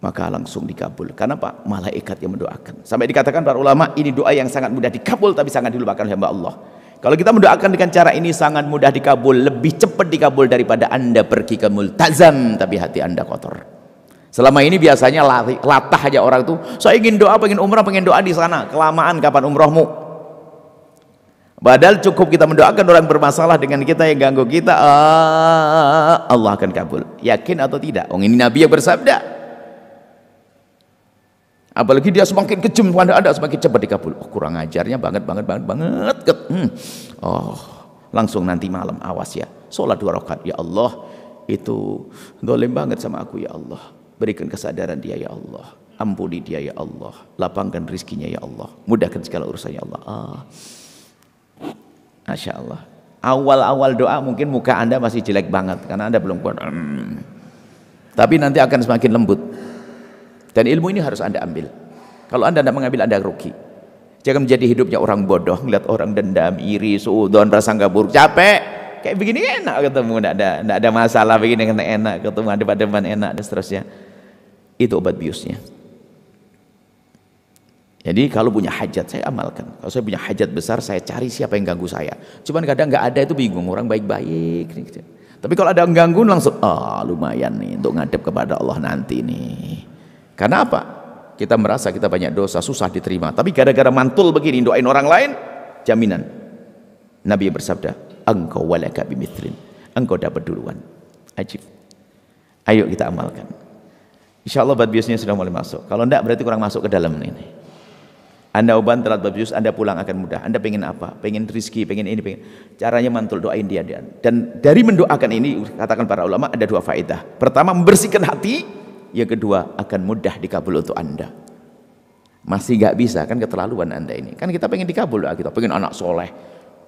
maka langsung dikabul karena pak malaikat yang mendoakan sampai dikatakan para ulama ini doa yang sangat mudah dikabul tapi sangat dilupakan oleh Mbak Allah kalau kita mendoakan dengan cara ini sangat mudah dikabul lebih cepat dikabul daripada anda pergi ke multazam tapi hati anda kotor Selama ini biasanya latah aja orang tuh, saya ingin doa, pengen umrah, pengen doa di sana. Kelamaan kapan umrohmu? Padahal cukup kita mendoakan orang bermasalah dengan kita yang ganggu kita, ah, Allah akan kabul. Yakin atau tidak? oh, ini Nabi yang bersabda. Apalagi dia semakin kejam pada ada semakin cepat dikabul. Oh, kurang ajarnya banget banget banget banget. Hmm. Oh, langsung nanti malam awas ya. Sholat dua rakaat ya Allah itu dolim banget sama aku ya Allah. Berikan kesadaran dia ya Allah. Ampuni dia ya Allah. Lapangkan rizkinya ya Allah. Mudahkan segala urusannya ya Allah. Ah. Masya Allah. Awal-awal doa mungkin muka Anda masih jelek banget karena Anda belum kuat. Hmm. Tapi nanti akan semakin lembut. Dan ilmu ini harus Anda ambil. Kalau Anda tidak mengambil Anda rugi. Jangan menjadi hidupnya orang bodoh, melihat orang dendam, iri, suudon, prasangka buruk, capek. Kayak begini enak ketemu, tidak ada, ada masalah begini enak, ketemu ada depan enak dan seterusnya. Itu obat biusnya. Jadi kalau punya hajat saya amalkan. Kalau saya punya hajat besar saya cari siapa yang ganggu saya. Cuman kadang nggak ada itu bingung orang baik-baik. Gitu. Tapi kalau ada yang ganggu langsung ah oh, lumayan nih untuk ngadep kepada Allah nanti nih. Karena apa? Kita merasa kita banyak dosa, susah diterima. Tapi gara-gara mantul begini doain orang lain, jaminan. Nabi bersabda, engkau walaka bimithrin. Engkau dapat duluan. Ajib. Ayo kita amalkan. Insya Allah bad biasanya sudah mulai masuk. Kalau tidak berarti kurang masuk ke dalam ini. Anda uban telat babjus, Anda pulang akan mudah. Anda pengen apa? Pengen rizki, pengen ini, pengen. Caranya mantul, doain dia. dan Dan dari mendoakan ini, katakan para ulama, ada dua faedah. Pertama, membersihkan hati. Yang kedua, akan mudah dikabul untuk Anda. Masih gak bisa, kan keterlaluan Anda ini. Kan kita pengen dikabul, ah, kita pengen anak soleh.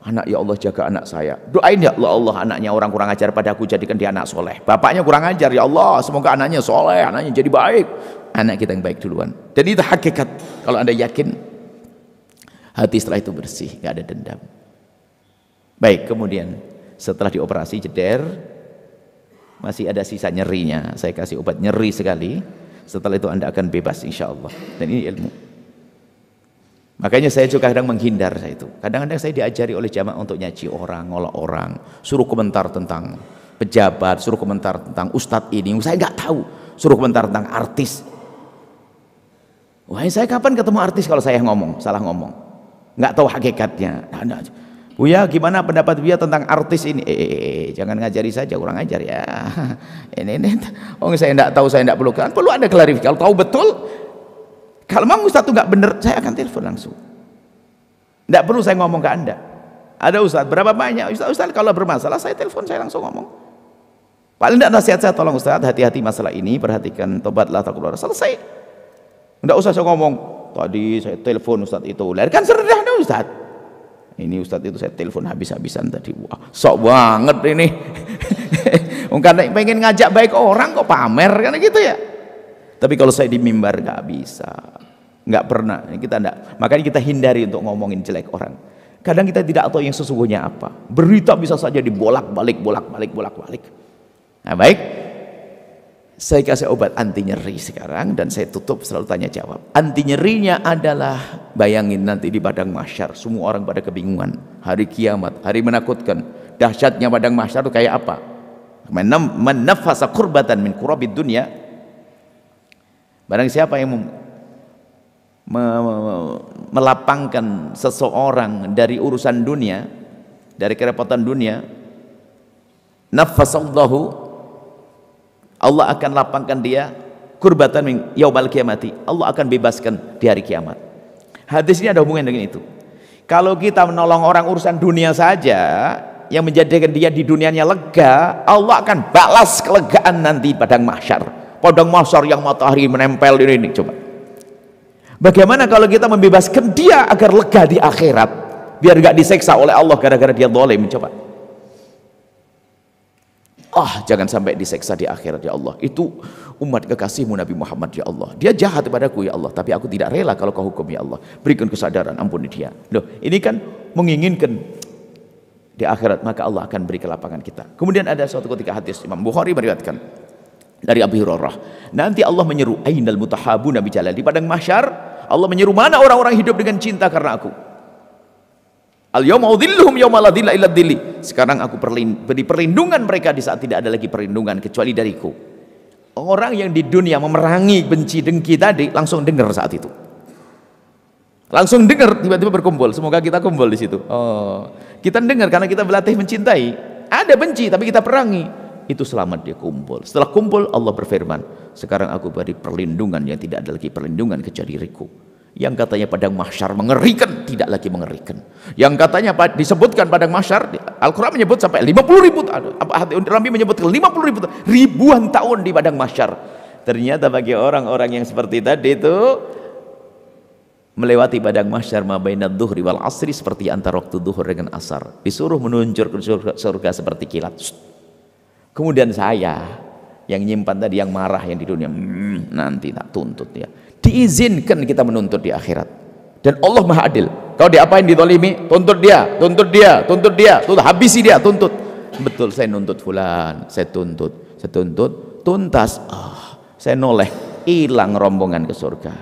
Anak ya Allah jaga anak saya. Doain ya Allah, Allah anaknya orang kurang ajar padaku jadikan dia anak soleh. Bapaknya kurang ajar ya Allah, semoga anaknya soleh, anaknya jadi baik. Anak kita yang baik duluan. Jadi itu hakikat kalau Anda yakin hati setelah itu bersih nggak ada dendam baik kemudian setelah dioperasi jeder masih ada sisa nyerinya saya kasih obat nyeri sekali setelah itu anda akan bebas insya Allah dan ini ilmu makanya saya juga kadang menghindar saya itu kadang-kadang saya diajari oleh jamaah untuk nyaci orang ngolok orang suruh komentar tentang pejabat suruh komentar tentang ustadz ini saya nggak tahu suruh komentar tentang artis wahai saya kapan ketemu artis kalau saya ngomong salah ngomong nggak tahu hakikatnya nah, nah ya, Buya gimana pendapat Buya tentang artis ini eh, eh, eh, eh jangan ngajari saja kurang ajar ya ini ini oh saya tidak tahu saya tidak perlu kan perlu ada klarifikasi kalau tahu betul kalau memang Ustaz itu nggak benar saya akan telepon langsung tidak perlu saya ngomong ke anda ada Ustaz berapa banyak Ustaz Ustaz kalau bermasalah saya telepon saya langsung ngomong paling tidak nasihat saya tolong Ustaz hati-hati masalah ini perhatikan tobatlah takulah. selesai tidak usah saya ngomong tadi saya telepon Ustaz itu lari kan sering Ustaz ini Ustadz itu saya telepon habis-habisan tadi wah sok banget ini Ungkan pengen ngajak baik orang kok pamer kan gitu ya tapi kalau saya di mimbar nggak bisa nggak pernah kita enggak makanya kita hindari untuk ngomongin jelek orang kadang kita tidak tahu yang sesungguhnya apa berita bisa saja dibolak balik bolak balik bolak balik nah baik saya kasih obat anti nyeri sekarang dan saya tutup selalu tanya jawab. Anti nyerinya adalah bayangin nanti di padang masyar, semua orang pada kebingungan. Hari kiamat, hari menakutkan. Dahsyatnya padang masyar itu kayak apa? Menafasa kurbatan min kurabid dunia. Barang siapa yang me melapangkan seseorang dari urusan dunia, dari kerepotan dunia, nafasallahu Allah akan lapangkan dia kurbatan min yaubal kiamati. Allah akan bebaskan di hari kiamat. Hadis ini ada hubungan dengan itu. Kalau kita menolong orang urusan dunia saja yang menjadikan dia di dunianya lega, Allah akan balas kelegaan nanti padang mahsyar. Padang mahsyar yang matahari menempel ini, ini coba. Bagaimana kalau kita membebaskan dia agar lega di akhirat, biar gak diseksa oleh Allah gara-gara dia zalim coba. Ah, jangan sampai diseksa di akhirat ya Allah. Itu umat kekasihmu Nabi Muhammad ya Allah. Dia jahat kepadaku ya Allah, tapi aku tidak rela kalau kau hukum ya Allah. Berikan kesadaran, ampuni dia. Loh, ini kan menginginkan di akhirat maka Allah akan beri kelapangan kita. Kemudian ada suatu ketika hadis Imam Bukhari meriwayatkan dari Abi Hurairah. Nanti Allah menyeru ainal mutahabu Nabi Jalal di padang mahsyar. Allah menyeru mana orang-orang hidup dengan cinta karena aku. Al Sekarang aku beri perlindungan mereka di saat tidak ada lagi perlindungan kecuali dariku. Orang yang di dunia memerangi benci dengki tadi langsung dengar saat itu. Langsung dengar tiba-tiba berkumpul. Semoga kita kumpul di situ. Oh, kita dengar karena kita berlatih mencintai. Ada benci tapi kita perangi itu selamat dia kumpul. Setelah kumpul Allah berfirman, sekarang aku beri perlindungan yang tidak ada lagi perlindungan kecuali diriku yang katanya padang mahsyar mengerikan tidak lagi mengerikan yang katanya disebutkan padang mahsyar Al-Quran menyebut sampai 50 ribu tahun. Rambi menyebut 50 ribu ribuan tahun di padang mahsyar ternyata bagi orang-orang yang seperti tadi itu melewati padang mahsyar mabaina duhri wal asri seperti antara waktu duhur dengan asar disuruh menunjur ke surga, seperti kilat kemudian saya yang nyimpan tadi yang marah yang di dunia hmm, nanti tak tuntut ya diizinkan kita menuntut di akhirat dan Allah maha adil kalau diapain ditolimi tuntut dia tuntut dia tuntut dia tuntut habisi dia tuntut betul saya nuntut fulan saya tuntut saya tuntut tuntas ah saya noleh hilang rombongan ke surga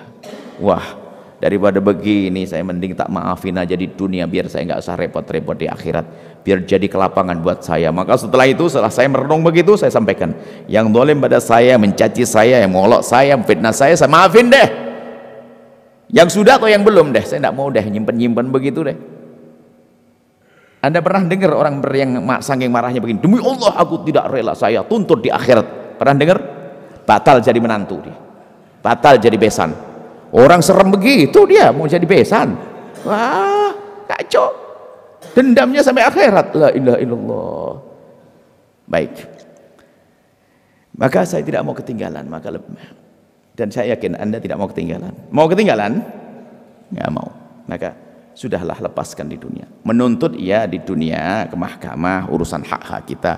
wah daripada begini saya mending tak maafin aja di dunia biar saya nggak usah repot-repot di akhirat biar jadi kelapangan buat saya. Maka setelah itu setelah saya merenung begitu saya sampaikan, yang dolim pada saya, mencaci saya, yang mengolok saya, fitnah saya, saya maafin deh. Yang sudah atau yang belum deh, saya tidak mau deh nyimpen-nyimpen begitu deh. Anda pernah dengar orang yang sangking marahnya begini, demi Allah aku tidak rela saya tuntut di akhirat. Pernah dengar? Batal jadi menantu dia. Batal jadi besan. Orang serem begitu dia mau jadi besan. Wah, kacau. Dendamnya sampai akhirat. La ilaha illallah. Baik. Maka saya tidak mau ketinggalan, maka lebih. Dan saya yakin Anda tidak mau ketinggalan. Mau ketinggalan? Nggak mau. Maka sudahlah lepaskan di dunia. Menuntut ya di dunia ke mahkamah urusan hak-hak kita,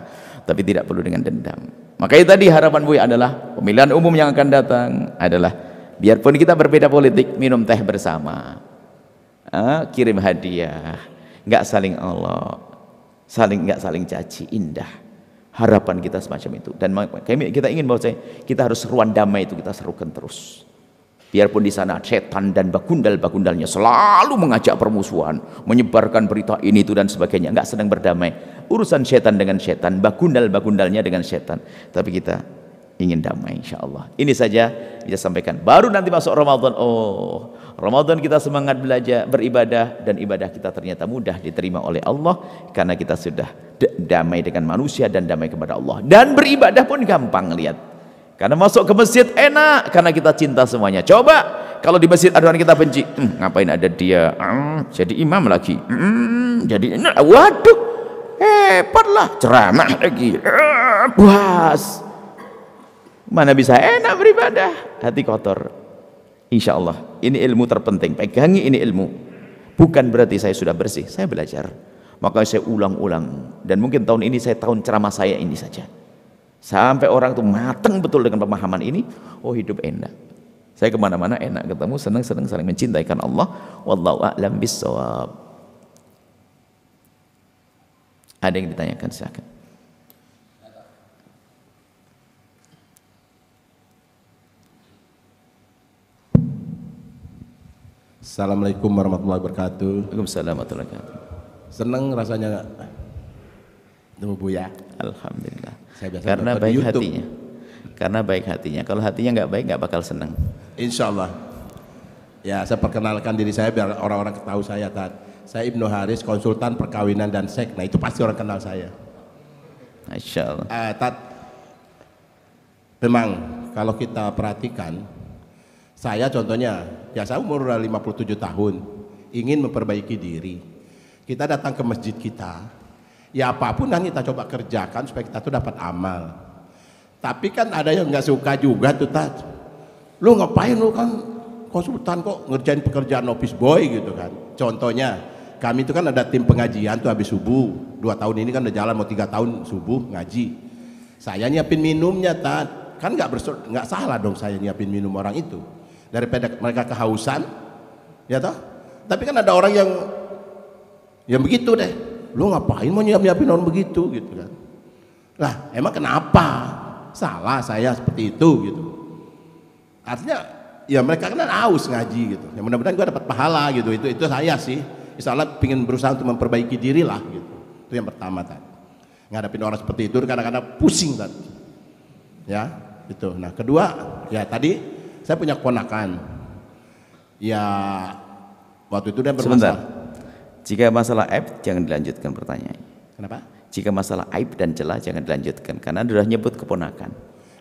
tapi tidak perlu dengan dendam. Makanya tadi harapan Buya adalah pemilihan umum yang akan datang adalah biarpun kita berbeda politik, minum teh bersama. Ah, kirim hadiah nggak saling Allah, saling nggak saling caci, indah. Harapan kita semacam itu. Dan kami kita ingin bahwa kita harus seruan damai itu kita serukan terus. Biarpun di sana setan dan bakundal bakundalnya selalu mengajak permusuhan, menyebarkan berita ini itu dan sebagainya, nggak sedang berdamai. Urusan setan dengan setan, bakundal bakundalnya dengan setan. Tapi kita ingin damai insya Allah. Ini saja bisa sampaikan. Baru nanti masuk Ramadan, oh Ramadan kita semangat belajar beribadah dan ibadah kita ternyata mudah diterima oleh Allah karena kita sudah damai dengan manusia dan damai kepada Allah. Dan beribadah pun gampang lihat. Karena masuk ke masjid enak karena kita cinta semuanya. Coba kalau di masjid aduan kita benci, hmm, ngapain ada dia? Hmm, jadi imam lagi. Hmm, jadi waduh. Hebatlah ceramah lagi. Uh, buas mana bisa enak beribadah hati kotor Insya Allah ini ilmu terpenting pegangi ini ilmu bukan berarti saya sudah bersih saya belajar maka saya ulang-ulang dan mungkin tahun ini saya tahun ceramah saya ini saja sampai orang itu mateng betul dengan pemahaman ini oh hidup enak saya kemana-mana enak ketemu senang senang saling mencintaikan Allah wallahu a'lam bisawab ada yang ditanyakan silahkan Assalamualaikum warahmatullahi wabarakatuh. Waalaikumsalam warahmatullahi wabarakatuh. Seneng rasanya nggak? bu ya? Alhamdulillah. Saya biasa Karena baik YouTube. hatinya. Karena baik hatinya. Kalau hatinya nggak baik nggak bakal seneng. Insya Allah. Ya saya perkenalkan diri saya biar orang-orang tahu saya tadi. Saya Ibnu Haris, konsultan perkawinan dan seks. Nah itu pasti orang kenal saya. Masya Allah. Eh, tat, memang kalau kita perhatikan, saya contohnya ya saya umur 57 tahun ingin memperbaiki diri kita datang ke masjid kita ya apapun yang kita coba kerjakan supaya kita tuh dapat amal tapi kan ada yang nggak suka juga tuh tat lu ngapain lu kan konsultan kok ngerjain pekerjaan office boy gitu kan contohnya kami itu kan ada tim pengajian tuh habis subuh dua tahun ini kan udah jalan mau tiga tahun subuh ngaji saya nyiapin minumnya tat kan nggak nggak salah dong saya nyiapin minum orang itu daripada mereka kehausan ya toh tapi kan ada orang yang yang begitu deh lu ngapain mau nyiap nyiapin orang begitu gitu kan lah emang kenapa salah saya seperti itu gitu artinya ya mereka kan haus ngaji gitu yang mudah-mudahan gue dapat pahala gitu itu itu saya sih insya Allah pingin berusaha untuk memperbaiki diri lah gitu itu yang pertama tadi ngadapin orang seperti itu kadang-kadang pusing tadi ya itu nah kedua ya tadi saya punya keponakan. Ya waktu itu dia bermasalah. Sebentar. Jika masalah aib jangan dilanjutkan pertanyaannya. Kenapa? Jika masalah aib dan celah jangan dilanjutkan karena sudah nyebut keponakan.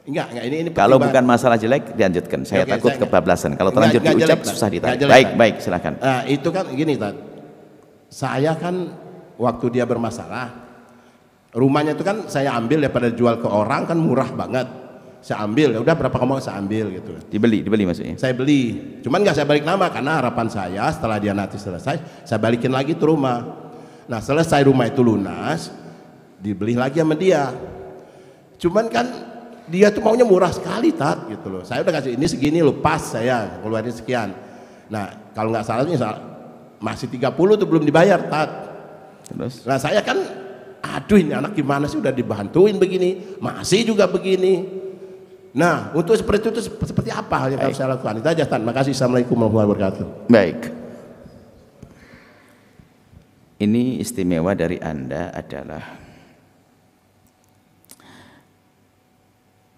Enggak, enggak ini, ini Kalau bukan masalah jelek dilanjutkan. Saya okay, takut kebablasan. Kalau terlanjur enggak, diucap susah ditanya. Jelek, baik, baik, silahkan. Uh, nah, itu kan gini, Tad. Saya kan waktu dia bermasalah rumahnya itu kan saya ambil daripada jual ke orang kan murah banget saya ambil ya udah berapa kamu saya ambil gitu dibeli dibeli maksudnya saya beli cuman nggak saya balik nama karena harapan saya setelah dia nanti selesai saya balikin lagi ke rumah nah selesai rumah itu lunas dibeli lagi sama dia cuman kan dia tuh maunya murah sekali tat gitu loh saya udah kasih ini segini loh pas saya keluarin sekian nah kalau nggak salah misal masih 30 tuh belum dibayar tat terus nah saya kan aduh ini anak gimana sih udah dibantuin begini masih juga begini Nah, untuk seperti itu seperti apa yang harus saya lakukan? Itu aja, Tan. Makasih. Assalamualaikum warahmatullahi wabarakatuh. Baik. Ini istimewa dari Anda adalah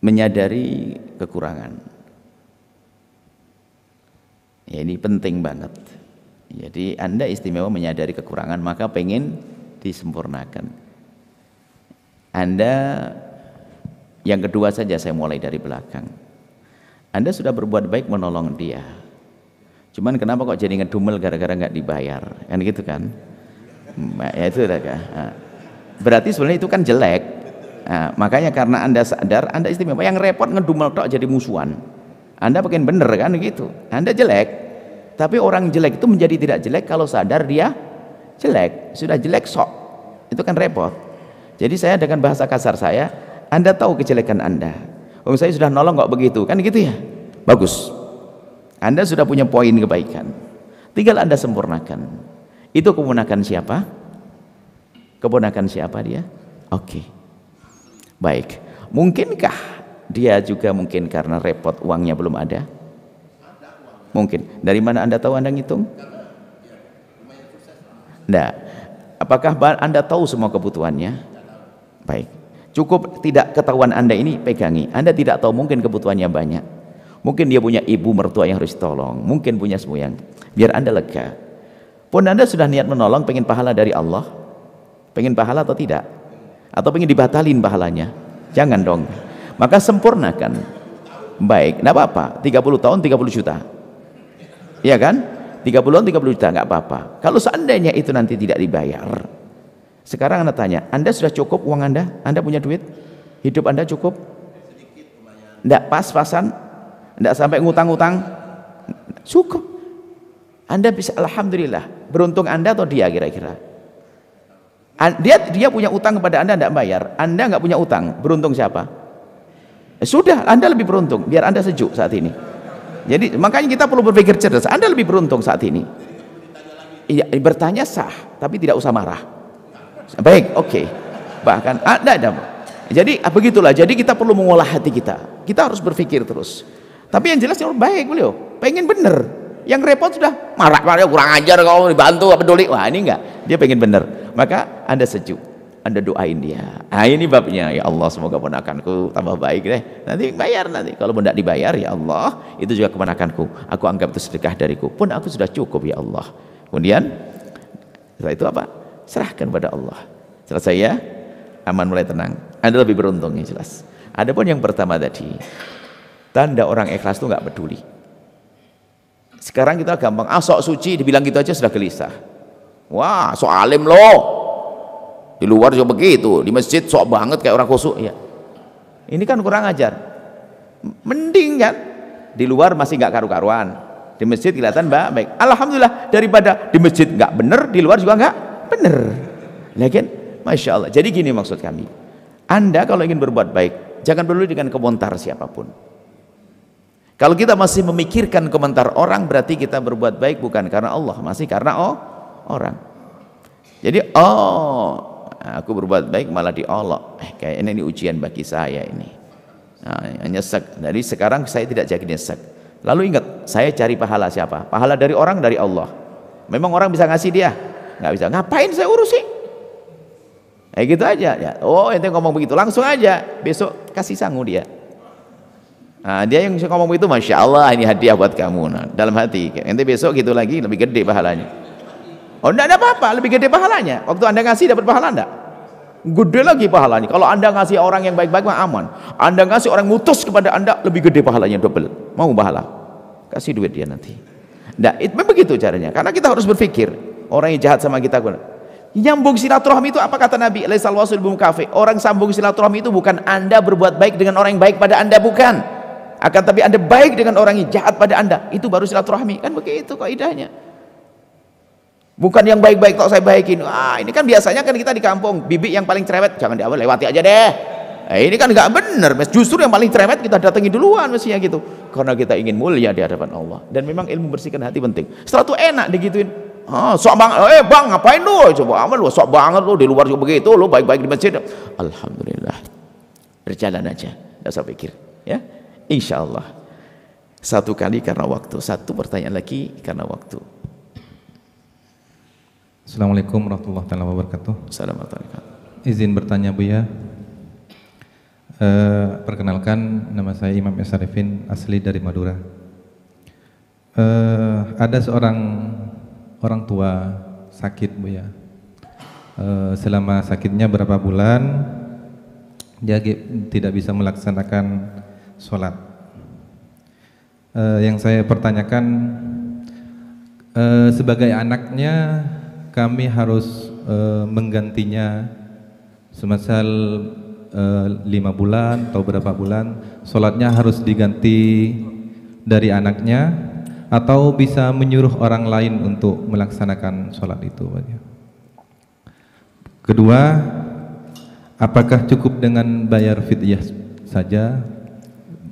menyadari kekurangan. Ya, ini penting banget. Jadi Anda istimewa menyadari kekurangan, maka pengen disempurnakan. Anda yang kedua saja saya mulai dari belakang. Anda sudah berbuat baik menolong dia. Cuman kenapa kok jadi ngedumel gara-gara nggak dibayar? Kan gitu kan? Mm, ya itu udah Berarti sebenarnya itu kan jelek. Nah, makanya karena Anda sadar, Anda istimewa. Yang repot ngedumel tok jadi musuhan. Anda makin bener kan gitu. Anda jelek. Tapi orang jelek itu menjadi tidak jelek kalau sadar dia jelek. Sudah jelek sok. Itu kan repot. Jadi saya dengan bahasa kasar saya, anda tahu kejelekan Anda. Om saya sudah nolong kok begitu, kan gitu ya? Bagus. Anda sudah punya poin kebaikan. Tinggal Anda sempurnakan. Itu keponakan siapa? Keponakan siapa dia? Oke. Baik. Mungkinkah dia juga mungkin karena repot uangnya belum ada? Mungkin. Dari mana Anda tahu Anda ngitung? Nah, apakah Anda tahu semua kebutuhannya? Baik. Cukup tidak ketahuan Anda ini pegangi. Anda tidak tahu mungkin kebutuhannya banyak. Mungkin dia punya ibu mertua yang harus tolong, mungkin punya semua yang biar Anda lega. Pun Anda sudah niat menolong pengen pahala dari Allah? Pengen pahala atau tidak? Atau pengen dibatalin pahalanya? Jangan dong. Maka sempurnakan. Baik, enggak apa-apa. 30 tahun 30 juta. Iya kan? 30 tahun 30 juta enggak apa-apa. Kalau seandainya itu nanti tidak dibayar, sekarang Anda tanya, Anda sudah cukup uang Anda? Anda punya duit? Hidup Anda cukup? Tidak pas-pasan? Tidak sampai ngutang-ngutang? Cukup. Anda bisa, Alhamdulillah. Beruntung Anda atau dia kira-kira? Dia dia punya utang kepada Anda, tidak bayar. Anda nggak punya utang. Beruntung siapa? Eh, sudah, Anda lebih beruntung. Biar Anda sejuk saat ini. Jadi makanya kita perlu berpikir cerdas. Anda lebih beruntung saat ini. Iya, bertanya sah, tapi tidak usah marah baik oke okay. bahkan ada ada jadi ah, begitulah jadi kita perlu mengolah hati kita kita harus berpikir terus tapi yang jelas yang baik beliau pengen bener yang repot sudah marah marah kurang ajar kau dibantu apa peduli wah ini enggak dia pengen bener maka anda sejuk anda doain dia ah ini babnya ya Allah semoga ponakanku tambah baik deh nanti bayar nanti kalau tidak dibayar ya Allah itu juga keponakanku aku anggap itu sedekah dariku pun aku sudah cukup ya Allah kemudian setelah itu apa Serahkan pada Allah. Selesai ya? Aman mulai tenang. Anda lebih beruntung yang jelas. Adapun yang pertama tadi, tanda orang ikhlas itu nggak peduli. Sekarang kita gampang, ah sok suci dibilang gitu aja sudah gelisah. Wah, sok alim loh. Di luar juga begitu, di masjid sok banget kayak orang khusyuk ya. Ini kan kurang ajar. Mending kan di luar masih nggak karu-karuan, di masjid kelihatan baik. Alhamdulillah daripada di masjid nggak bener, di luar juga nggak benar ya kan Masya Allah jadi gini maksud kami anda kalau ingin berbuat baik jangan peduli dengan komentar siapapun kalau kita masih memikirkan komentar orang berarti kita berbuat baik bukan karena Allah masih karena oh orang jadi oh aku berbuat baik malah diolok eh, kayaknya ini ujian bagi saya ini nah, nyesek jadi sekarang saya tidak jadi nyesek lalu ingat saya cari pahala siapa pahala dari orang dari Allah memang orang bisa ngasih dia nggak bisa ngapain saya urusin eh gitu aja ya oh ente ngomong begitu langsung aja besok kasih sangu dia nah, dia yang ngomong begitu masya Allah ini hadiah buat kamu nah, dalam hati ente besok gitu lagi lebih gede pahalanya oh enggak ada apa-apa lebih gede pahalanya waktu anda ngasih dapat pahala enggak gede lagi pahalanya kalau anda ngasih orang yang baik-baik mah aman anda ngasih orang mutus kepada anda lebih gede pahalanya double mau pahala kasih duit dia nanti nah, itu begitu caranya karena kita harus berpikir orang yang jahat sama kita nyambung silaturahmi itu apa kata Nabi laisal wasul kafe orang sambung silaturahmi itu bukan anda berbuat baik dengan orang yang baik pada anda bukan akan tapi anda baik dengan orang yang jahat pada anda itu baru silaturahmi kan begitu kaidahnya bukan yang baik-baik kok saya baikin ah ini kan biasanya kan kita di kampung bibi yang paling cerewet jangan diawal lewati aja deh Nah, ini kan nggak bener mas justru yang paling cerewet kita datangi duluan mestinya gitu karena kita ingin mulia di hadapan Allah dan memang ilmu bersihkan hati penting setelah itu enak digituin Ah, sok bang, eh bang ngapain lu? Eh, coba amal lu sok banget lu di luar juga begitu, lu baik-baik di masjid. Alhamdulillah. Berjalan aja, enggak usah pikir, ya. Insyaallah. Satu kali karena waktu, satu pertanyaan lagi karena waktu. Assalamualaikum warahmatullahi wabarakatuh. Assalamualaikum. Izin bertanya Buya. E, eh, perkenalkan nama saya Imam Yasarifin asli dari Madura. E, ada seorang orang tua sakit Bu ya. E, selama sakitnya berapa bulan dia tidak bisa melaksanakan sholat. E, yang saya pertanyakan e, sebagai anaknya kami harus e, menggantinya semasa e, lima bulan atau berapa bulan sholatnya harus diganti dari anaknya atau bisa menyuruh orang lain untuk melaksanakan sholat itu kedua apakah cukup dengan bayar fidyah saja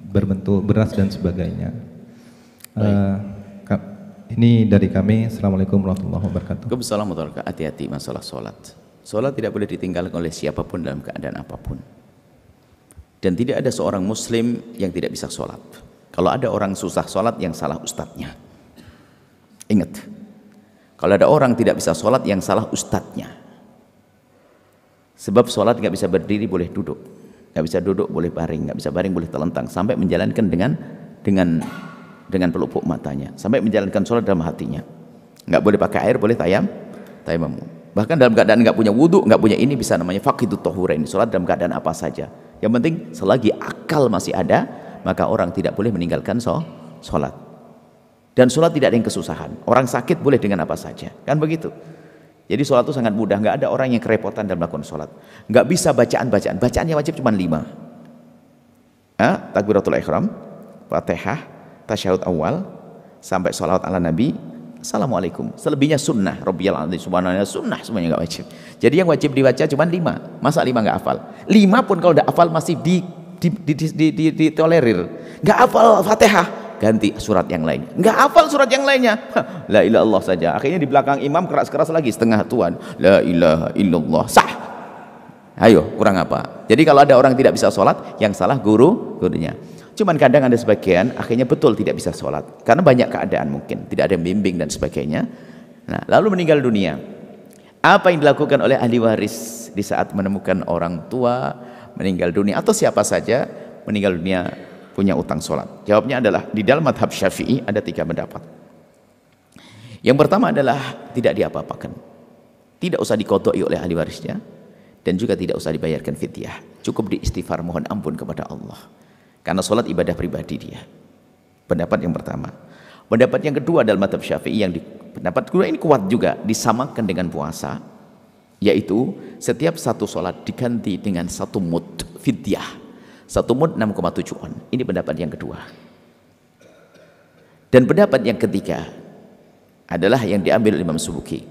berbentuk beras dan sebagainya Uh, ini dari kami Assalamualaikum warahmatullahi wabarakatuh Assalamualaikum hati-hati masalah sholat sholat tidak boleh ditinggalkan oleh siapapun dalam keadaan apapun dan tidak ada seorang muslim yang tidak bisa sholat kalau ada orang susah sholat yang salah ustadznya. Ingat. Kalau ada orang tidak bisa sholat yang salah ustadznya. Sebab sholat nggak bisa berdiri boleh duduk. nggak bisa duduk boleh baring. nggak bisa baring boleh telentang. Sampai menjalankan dengan dengan dengan pelupuk matanya. Sampai menjalankan sholat dalam hatinya. nggak boleh pakai air, boleh tayam. Tayamamu. Bahkan dalam keadaan nggak punya wudhu, nggak punya ini bisa namanya fakidu tohura ini. Sholat dalam keadaan apa saja. Yang penting selagi akal masih ada, maka orang tidak boleh meninggalkan sholat. Dan sholat tidak ada yang kesusahan. Orang sakit boleh dengan apa saja. Kan begitu. Jadi sholat itu sangat mudah. Nggak ada orang yang kerepotan dalam melakukan sholat. Nggak bisa bacaan-bacaan. Bacaannya wajib cuma lima. eh, Takbiratul ikhram, fatihah, tasyahud awal, sampai sholawat ala nabi, Assalamualaikum. Selebihnya sunnah. robiyal alim subhanallah sunnah semuanya nggak wajib. Jadi yang wajib dibaca cuma lima. Masa lima nggak hafal? Lima pun kalau udah hafal masih di ditolerir di, di, di, di nggak hafal fatihah ganti surat yang lainnya Gak hafal surat yang lainnya la ilaha illallah saja akhirnya di belakang imam keras-keras lagi setengah tuan la ilaha illallah sah ayo kurang apa jadi kalau ada orang tidak bisa sholat yang salah guru gurunya Cuman kadang ada sebagian akhirnya betul tidak bisa sholat karena banyak keadaan mungkin tidak ada bimbing dan sebagainya. Nah, lalu meninggal dunia. Apa yang dilakukan oleh ahli waris di saat menemukan orang tua meninggal dunia atau siapa saja meninggal dunia punya utang sholat? Jawabnya adalah di dalam madhab syafi'i ada tiga pendapat. Yang pertama adalah tidak diapa-apakan. Tidak usah dikotoi oleh ahli warisnya dan juga tidak usah dibayarkan fitiah. Cukup diistighfar mohon ampun kepada Allah. Karena sholat ibadah pribadi dia. Pendapat yang pertama. Pendapat yang kedua dalam madhab syafi'i yang di, pendapat kedua ini kuat juga disamakan dengan puasa yaitu setiap satu sholat diganti dengan satu mud fidyah. Satu mud 6,7 on. Ini pendapat yang kedua. Dan pendapat yang ketiga adalah yang diambil Imam Subuki.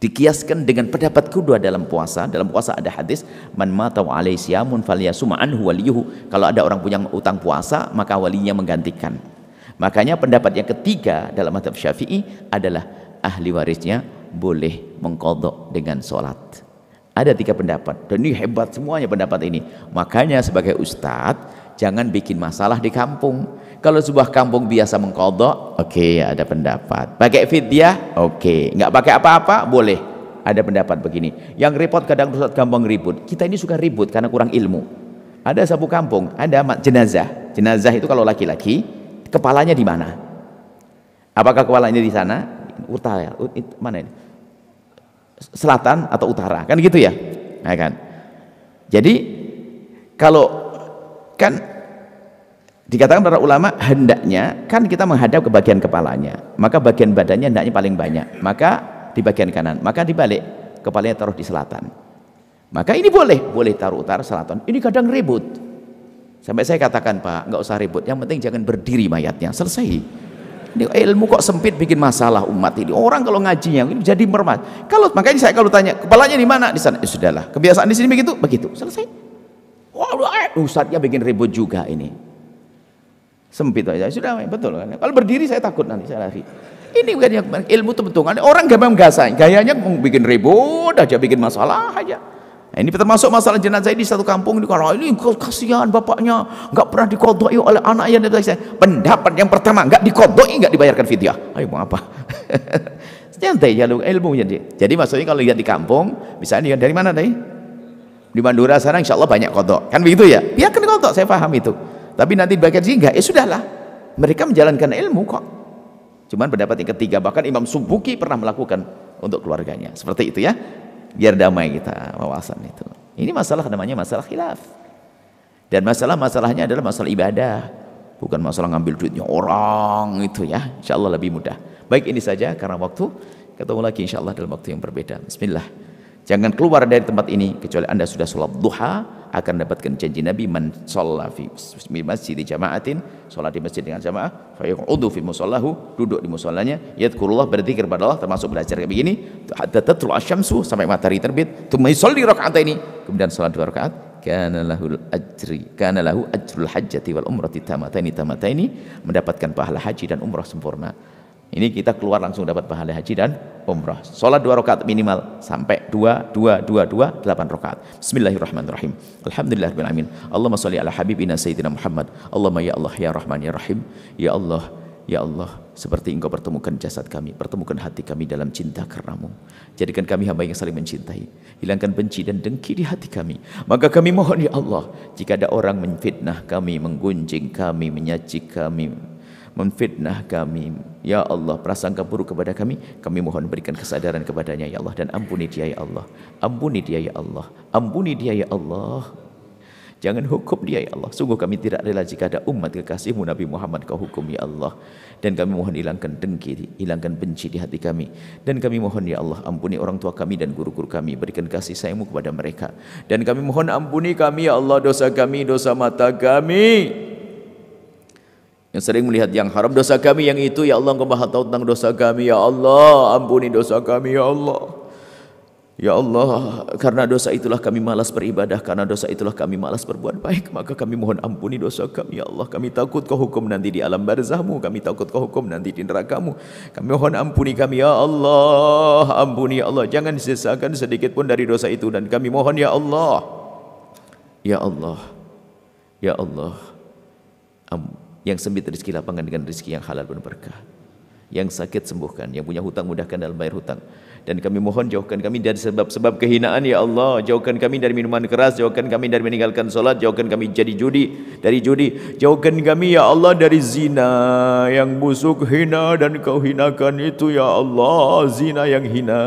Dikiaskan dengan pendapat kedua dalam puasa. Dalam puasa ada hadis man ma wa alaihi siyamun waliyuhu. Kalau ada orang punya utang puasa, maka walinya menggantikan. Makanya pendapat yang ketiga dalam madhab syafi'i adalah ahli warisnya boleh mengkodok dengan sholat. Ada tiga pendapat dan ini hebat semuanya pendapat ini. Makanya sebagai ustadz jangan bikin masalah di kampung. Kalau sebuah kampung biasa mengkodok, oke okay, ada pendapat. Pakai fidyah, oke. Okay. Nggak pakai apa-apa, boleh. Ada pendapat begini. Yang repot kadang ustadz kampung ribut. Kita ini suka ribut karena kurang ilmu. Ada sapu kampung, ada jenazah. Jenazah itu kalau laki-laki, kepalanya di mana? Apakah kepalanya di sana? utara mana ini selatan atau utara kan gitu ya nah, kan jadi kalau kan dikatakan para ulama hendaknya kan kita menghadap ke bagian kepalanya maka bagian badannya hendaknya paling banyak maka di bagian kanan maka dibalik kepalanya taruh di selatan maka ini boleh boleh taruh utara selatan ini kadang ribut sampai saya katakan pak nggak usah ribut yang penting jangan berdiri mayatnya selesai ini ilmu kok sempit bikin masalah umat ini. Orang kalau ngajinya jadi mermat Kalau makanya saya kalau tanya kepalanya di mana di sana, ya sudahlah. Kebiasaan di sini begitu, begitu. Selesai. Wah, eh, ustadnya bikin ribut juga ini. Sempit aja. Ya sudah, betul kan? Kalau berdiri saya takut nanti saya lari. Ini bukan yang ilmu tuh betul. Orang gampang gasain gayanya bikin ribut aja, bikin masalah aja. Nah, ini termasuk masalah jenazah di satu kampung di Korea. Ini kasihan bapaknya nggak pernah dikodoi oleh anaknya dan saya. Pendapat yang pertama nggak dikodoi nggak dibayarkan fidyah. Ayo mau apa? Santai ya ilmu jadi. Jadi maksudnya kalau lihat di kampung, misalnya dari mana tadi? Di Mandura sana insya Allah banyak kodok. Kan begitu ya? Biarkan kodok, saya paham itu. Tapi nanti bagian enggak, ya sudahlah. Mereka menjalankan ilmu kok. Cuman pendapat yang ketiga, bahkan Imam Subuki pernah melakukan untuk keluarganya. Seperti itu ya biar damai kita wawasan itu ini masalah namanya masalah khilaf dan masalah-masalahnya adalah masalah ibadah bukan masalah ngambil duitnya orang itu ya insya Allah lebih mudah baik ini saja karena waktu ketemu lagi insya Allah dalam waktu yang berbeda Bismillah jangan keluar dari tempat ini kecuali anda sudah sholat duha akan dapatkan janji Nabi man sholla fi masjid di jamaatin sholat di masjid dengan jamaah fa yaqudu fi musallahu duduk di musallanya yadkurullah berzikir kepada Allah termasuk belajar kayak begini hatta tatlu asyamsu sampai matahari terbit tsumma yusalli ini kemudian sholat dua rakaat kana lahul ajri kana lahu ajrul hajjati wal umrati tamataini tamataini mendapatkan pahala haji dan umrah sempurna ini kita keluar langsung dapat pahala haji dan umrah. sholat dua rakaat minimal sampai dua, dua, dua, dua, delapan rakaat. Bismillahirrahmanirrahim. Alhamdulillahirabbil Allahumma sholli ala habibina sayyidina Muhammad. Allahumma ya Allah ya Rahman ya Rahim. Ya Allah Ya Allah, seperti engkau pertemukan jasad kami, pertemukan hati kami dalam cinta karenamu. Jadikan kami hamba yang saling mencintai. Hilangkan benci dan dengki di hati kami. Maka kami mohon ya Allah, jika ada orang menfitnah kami, menggunjing kami, menyaci kami, memfitnah kami. Ya Allah, prasangka buruk kepada kami, kami mohon berikan kesadaran kepadanya ya Allah dan ampuni dia ya Allah. Ampuni dia ya Allah. Ampuni dia ya Allah. Jangan hukum dia ya Allah. Sungguh kami tidak rela jika ada umat kekasihmu Nabi Muhammad kau hukum ya Allah. Dan kami mohon hilangkan dengki, hilangkan benci di hati kami. Dan kami mohon ya Allah ampuni orang tua kami dan guru-guru kami. Berikan kasih sayangmu kepada mereka. Dan kami mohon ampuni kami ya Allah dosa kami, dosa mata kami yang sering melihat yang haram dosa kami yang itu ya Allah engkau maha tahu tentang dosa kami ya Allah ampuni dosa kami ya Allah Ya Allah, karena dosa itulah kami malas beribadah, karena dosa itulah kami malas berbuat baik, maka kami mohon ampuni dosa kami. Ya Allah, kami takut kau hukum nanti di alam barzahmu, kami takut kau hukum nanti di nerakamu. Kami mohon ampuni kami, Ya Allah, ampuni Ya Allah, jangan sisakan sedikit pun dari dosa itu. Dan kami mohon, Ya Allah, Ya Allah, Ya Allah, ampuni. Yang sempit rezeki lapangan dengan rezeki yang halal penuh berkah. Yang sakit sembuhkan, yang punya hutang mudahkan dalam bayar hutang. Dan kami mohon jauhkan kami dari sebab-sebab kehinaan ya Allah. Jauhkan kami dari minuman keras, jauhkan kami dari meninggalkan solat, jauhkan kami jadi judi, dari judi. Jauhkan kami ya Allah dari zina yang busuk, hina dan kau hinakan itu ya Allah, zina yang hina.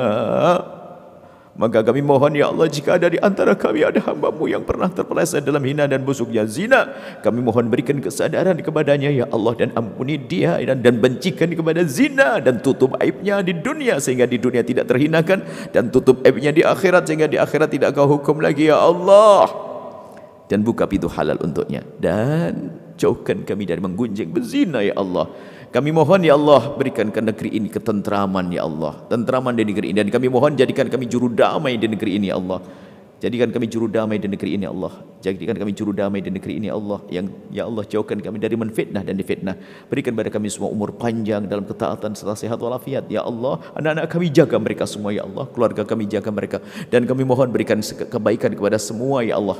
Maka kami mohon ya Allah jika ada di antara kami ada hambamu yang pernah terpeleset dalam hina dan busuknya zina. Kami mohon berikan kesadaran kepadanya ya Allah dan ampuni dia dan, dan bencikan kepada zina. Dan tutup aibnya di dunia sehingga di dunia tidak terhinakan. Dan tutup aibnya di akhirat sehingga di akhirat tidak kau hukum lagi ya Allah. Dan buka pintu halal untuknya. Dan jauhkan kami dari menggunjing berzina ya Allah. Kami mohon ya Allah berikan ke negeri ini ketentraman ya Allah. Tentraman di negeri ini dan kami mohon jadikan kami juru damai di negeri ini ya Allah. Jadikan kami juru damai di negeri ini ya Allah. Jadikan kami juru damai di negeri ini ya Allah. Yang ya Allah jauhkan kami dari menfitnah dan difitnah. Berikan kepada kami semua umur panjang dalam ketaatan serta sehat walafiat ya Allah. Anak-anak kami jaga mereka semua ya Allah. Keluarga kami jaga mereka dan kami mohon berikan kebaikan kepada semua ya Allah.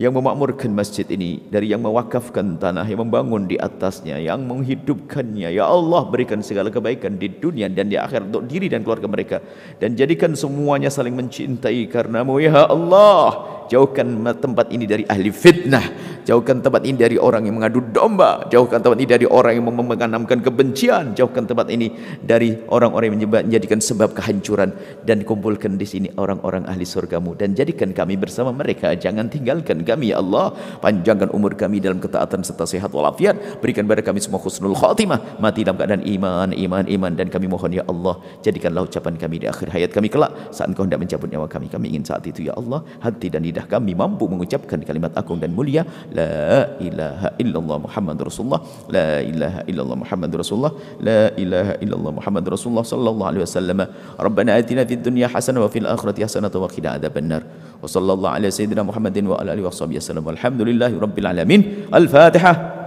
yang memakmurkan masjid ini dari yang mewakafkan tanah yang membangun di atasnya yang menghidupkannya ya Allah berikan segala kebaikan di dunia dan di akhirat untuk diri dan keluarga mereka dan jadikan semuanya saling mencintai karenamu ya Allah jauhkan tempat ini dari ahli fitnah jauhkan tempat ini dari orang yang mengadu domba jauhkan tempat ini dari orang yang menanamkan kebencian jauhkan tempat ini dari orang-orang yang menjadikan sebab kehancuran dan kumpulkan di sini orang-orang ahli surgamu dan jadikan kami bersama mereka jangan tinggalkan kami ya Allah panjangkan umur kami dalam ketaatan serta sehat walafiat berikan kepada kami semua khusnul khatimah mati dalam keadaan iman iman iman dan kami mohon ya Allah jadikanlah ucapan kami di akhir hayat kami kelak saat engkau hendak mencabut nyawa kami kami ingin saat itu ya Allah hati dan lidah lidah kami mampu mengucapkan kalimat agung dan mulia la ilaha illallah Muhammad Rasulullah la ilaha illallah Muhammad Rasulullah la ilaha illallah Muhammad Rasulullah sallallahu alaihi wasallam Rabbana atina fid dunya hasanah wa fil akhirati hasanah wa qina adhaban nar wa sallallahu alaihi sayyidina Muhammadin wa alihi wasallam walhamdulillahi rabbil alamin al fatihah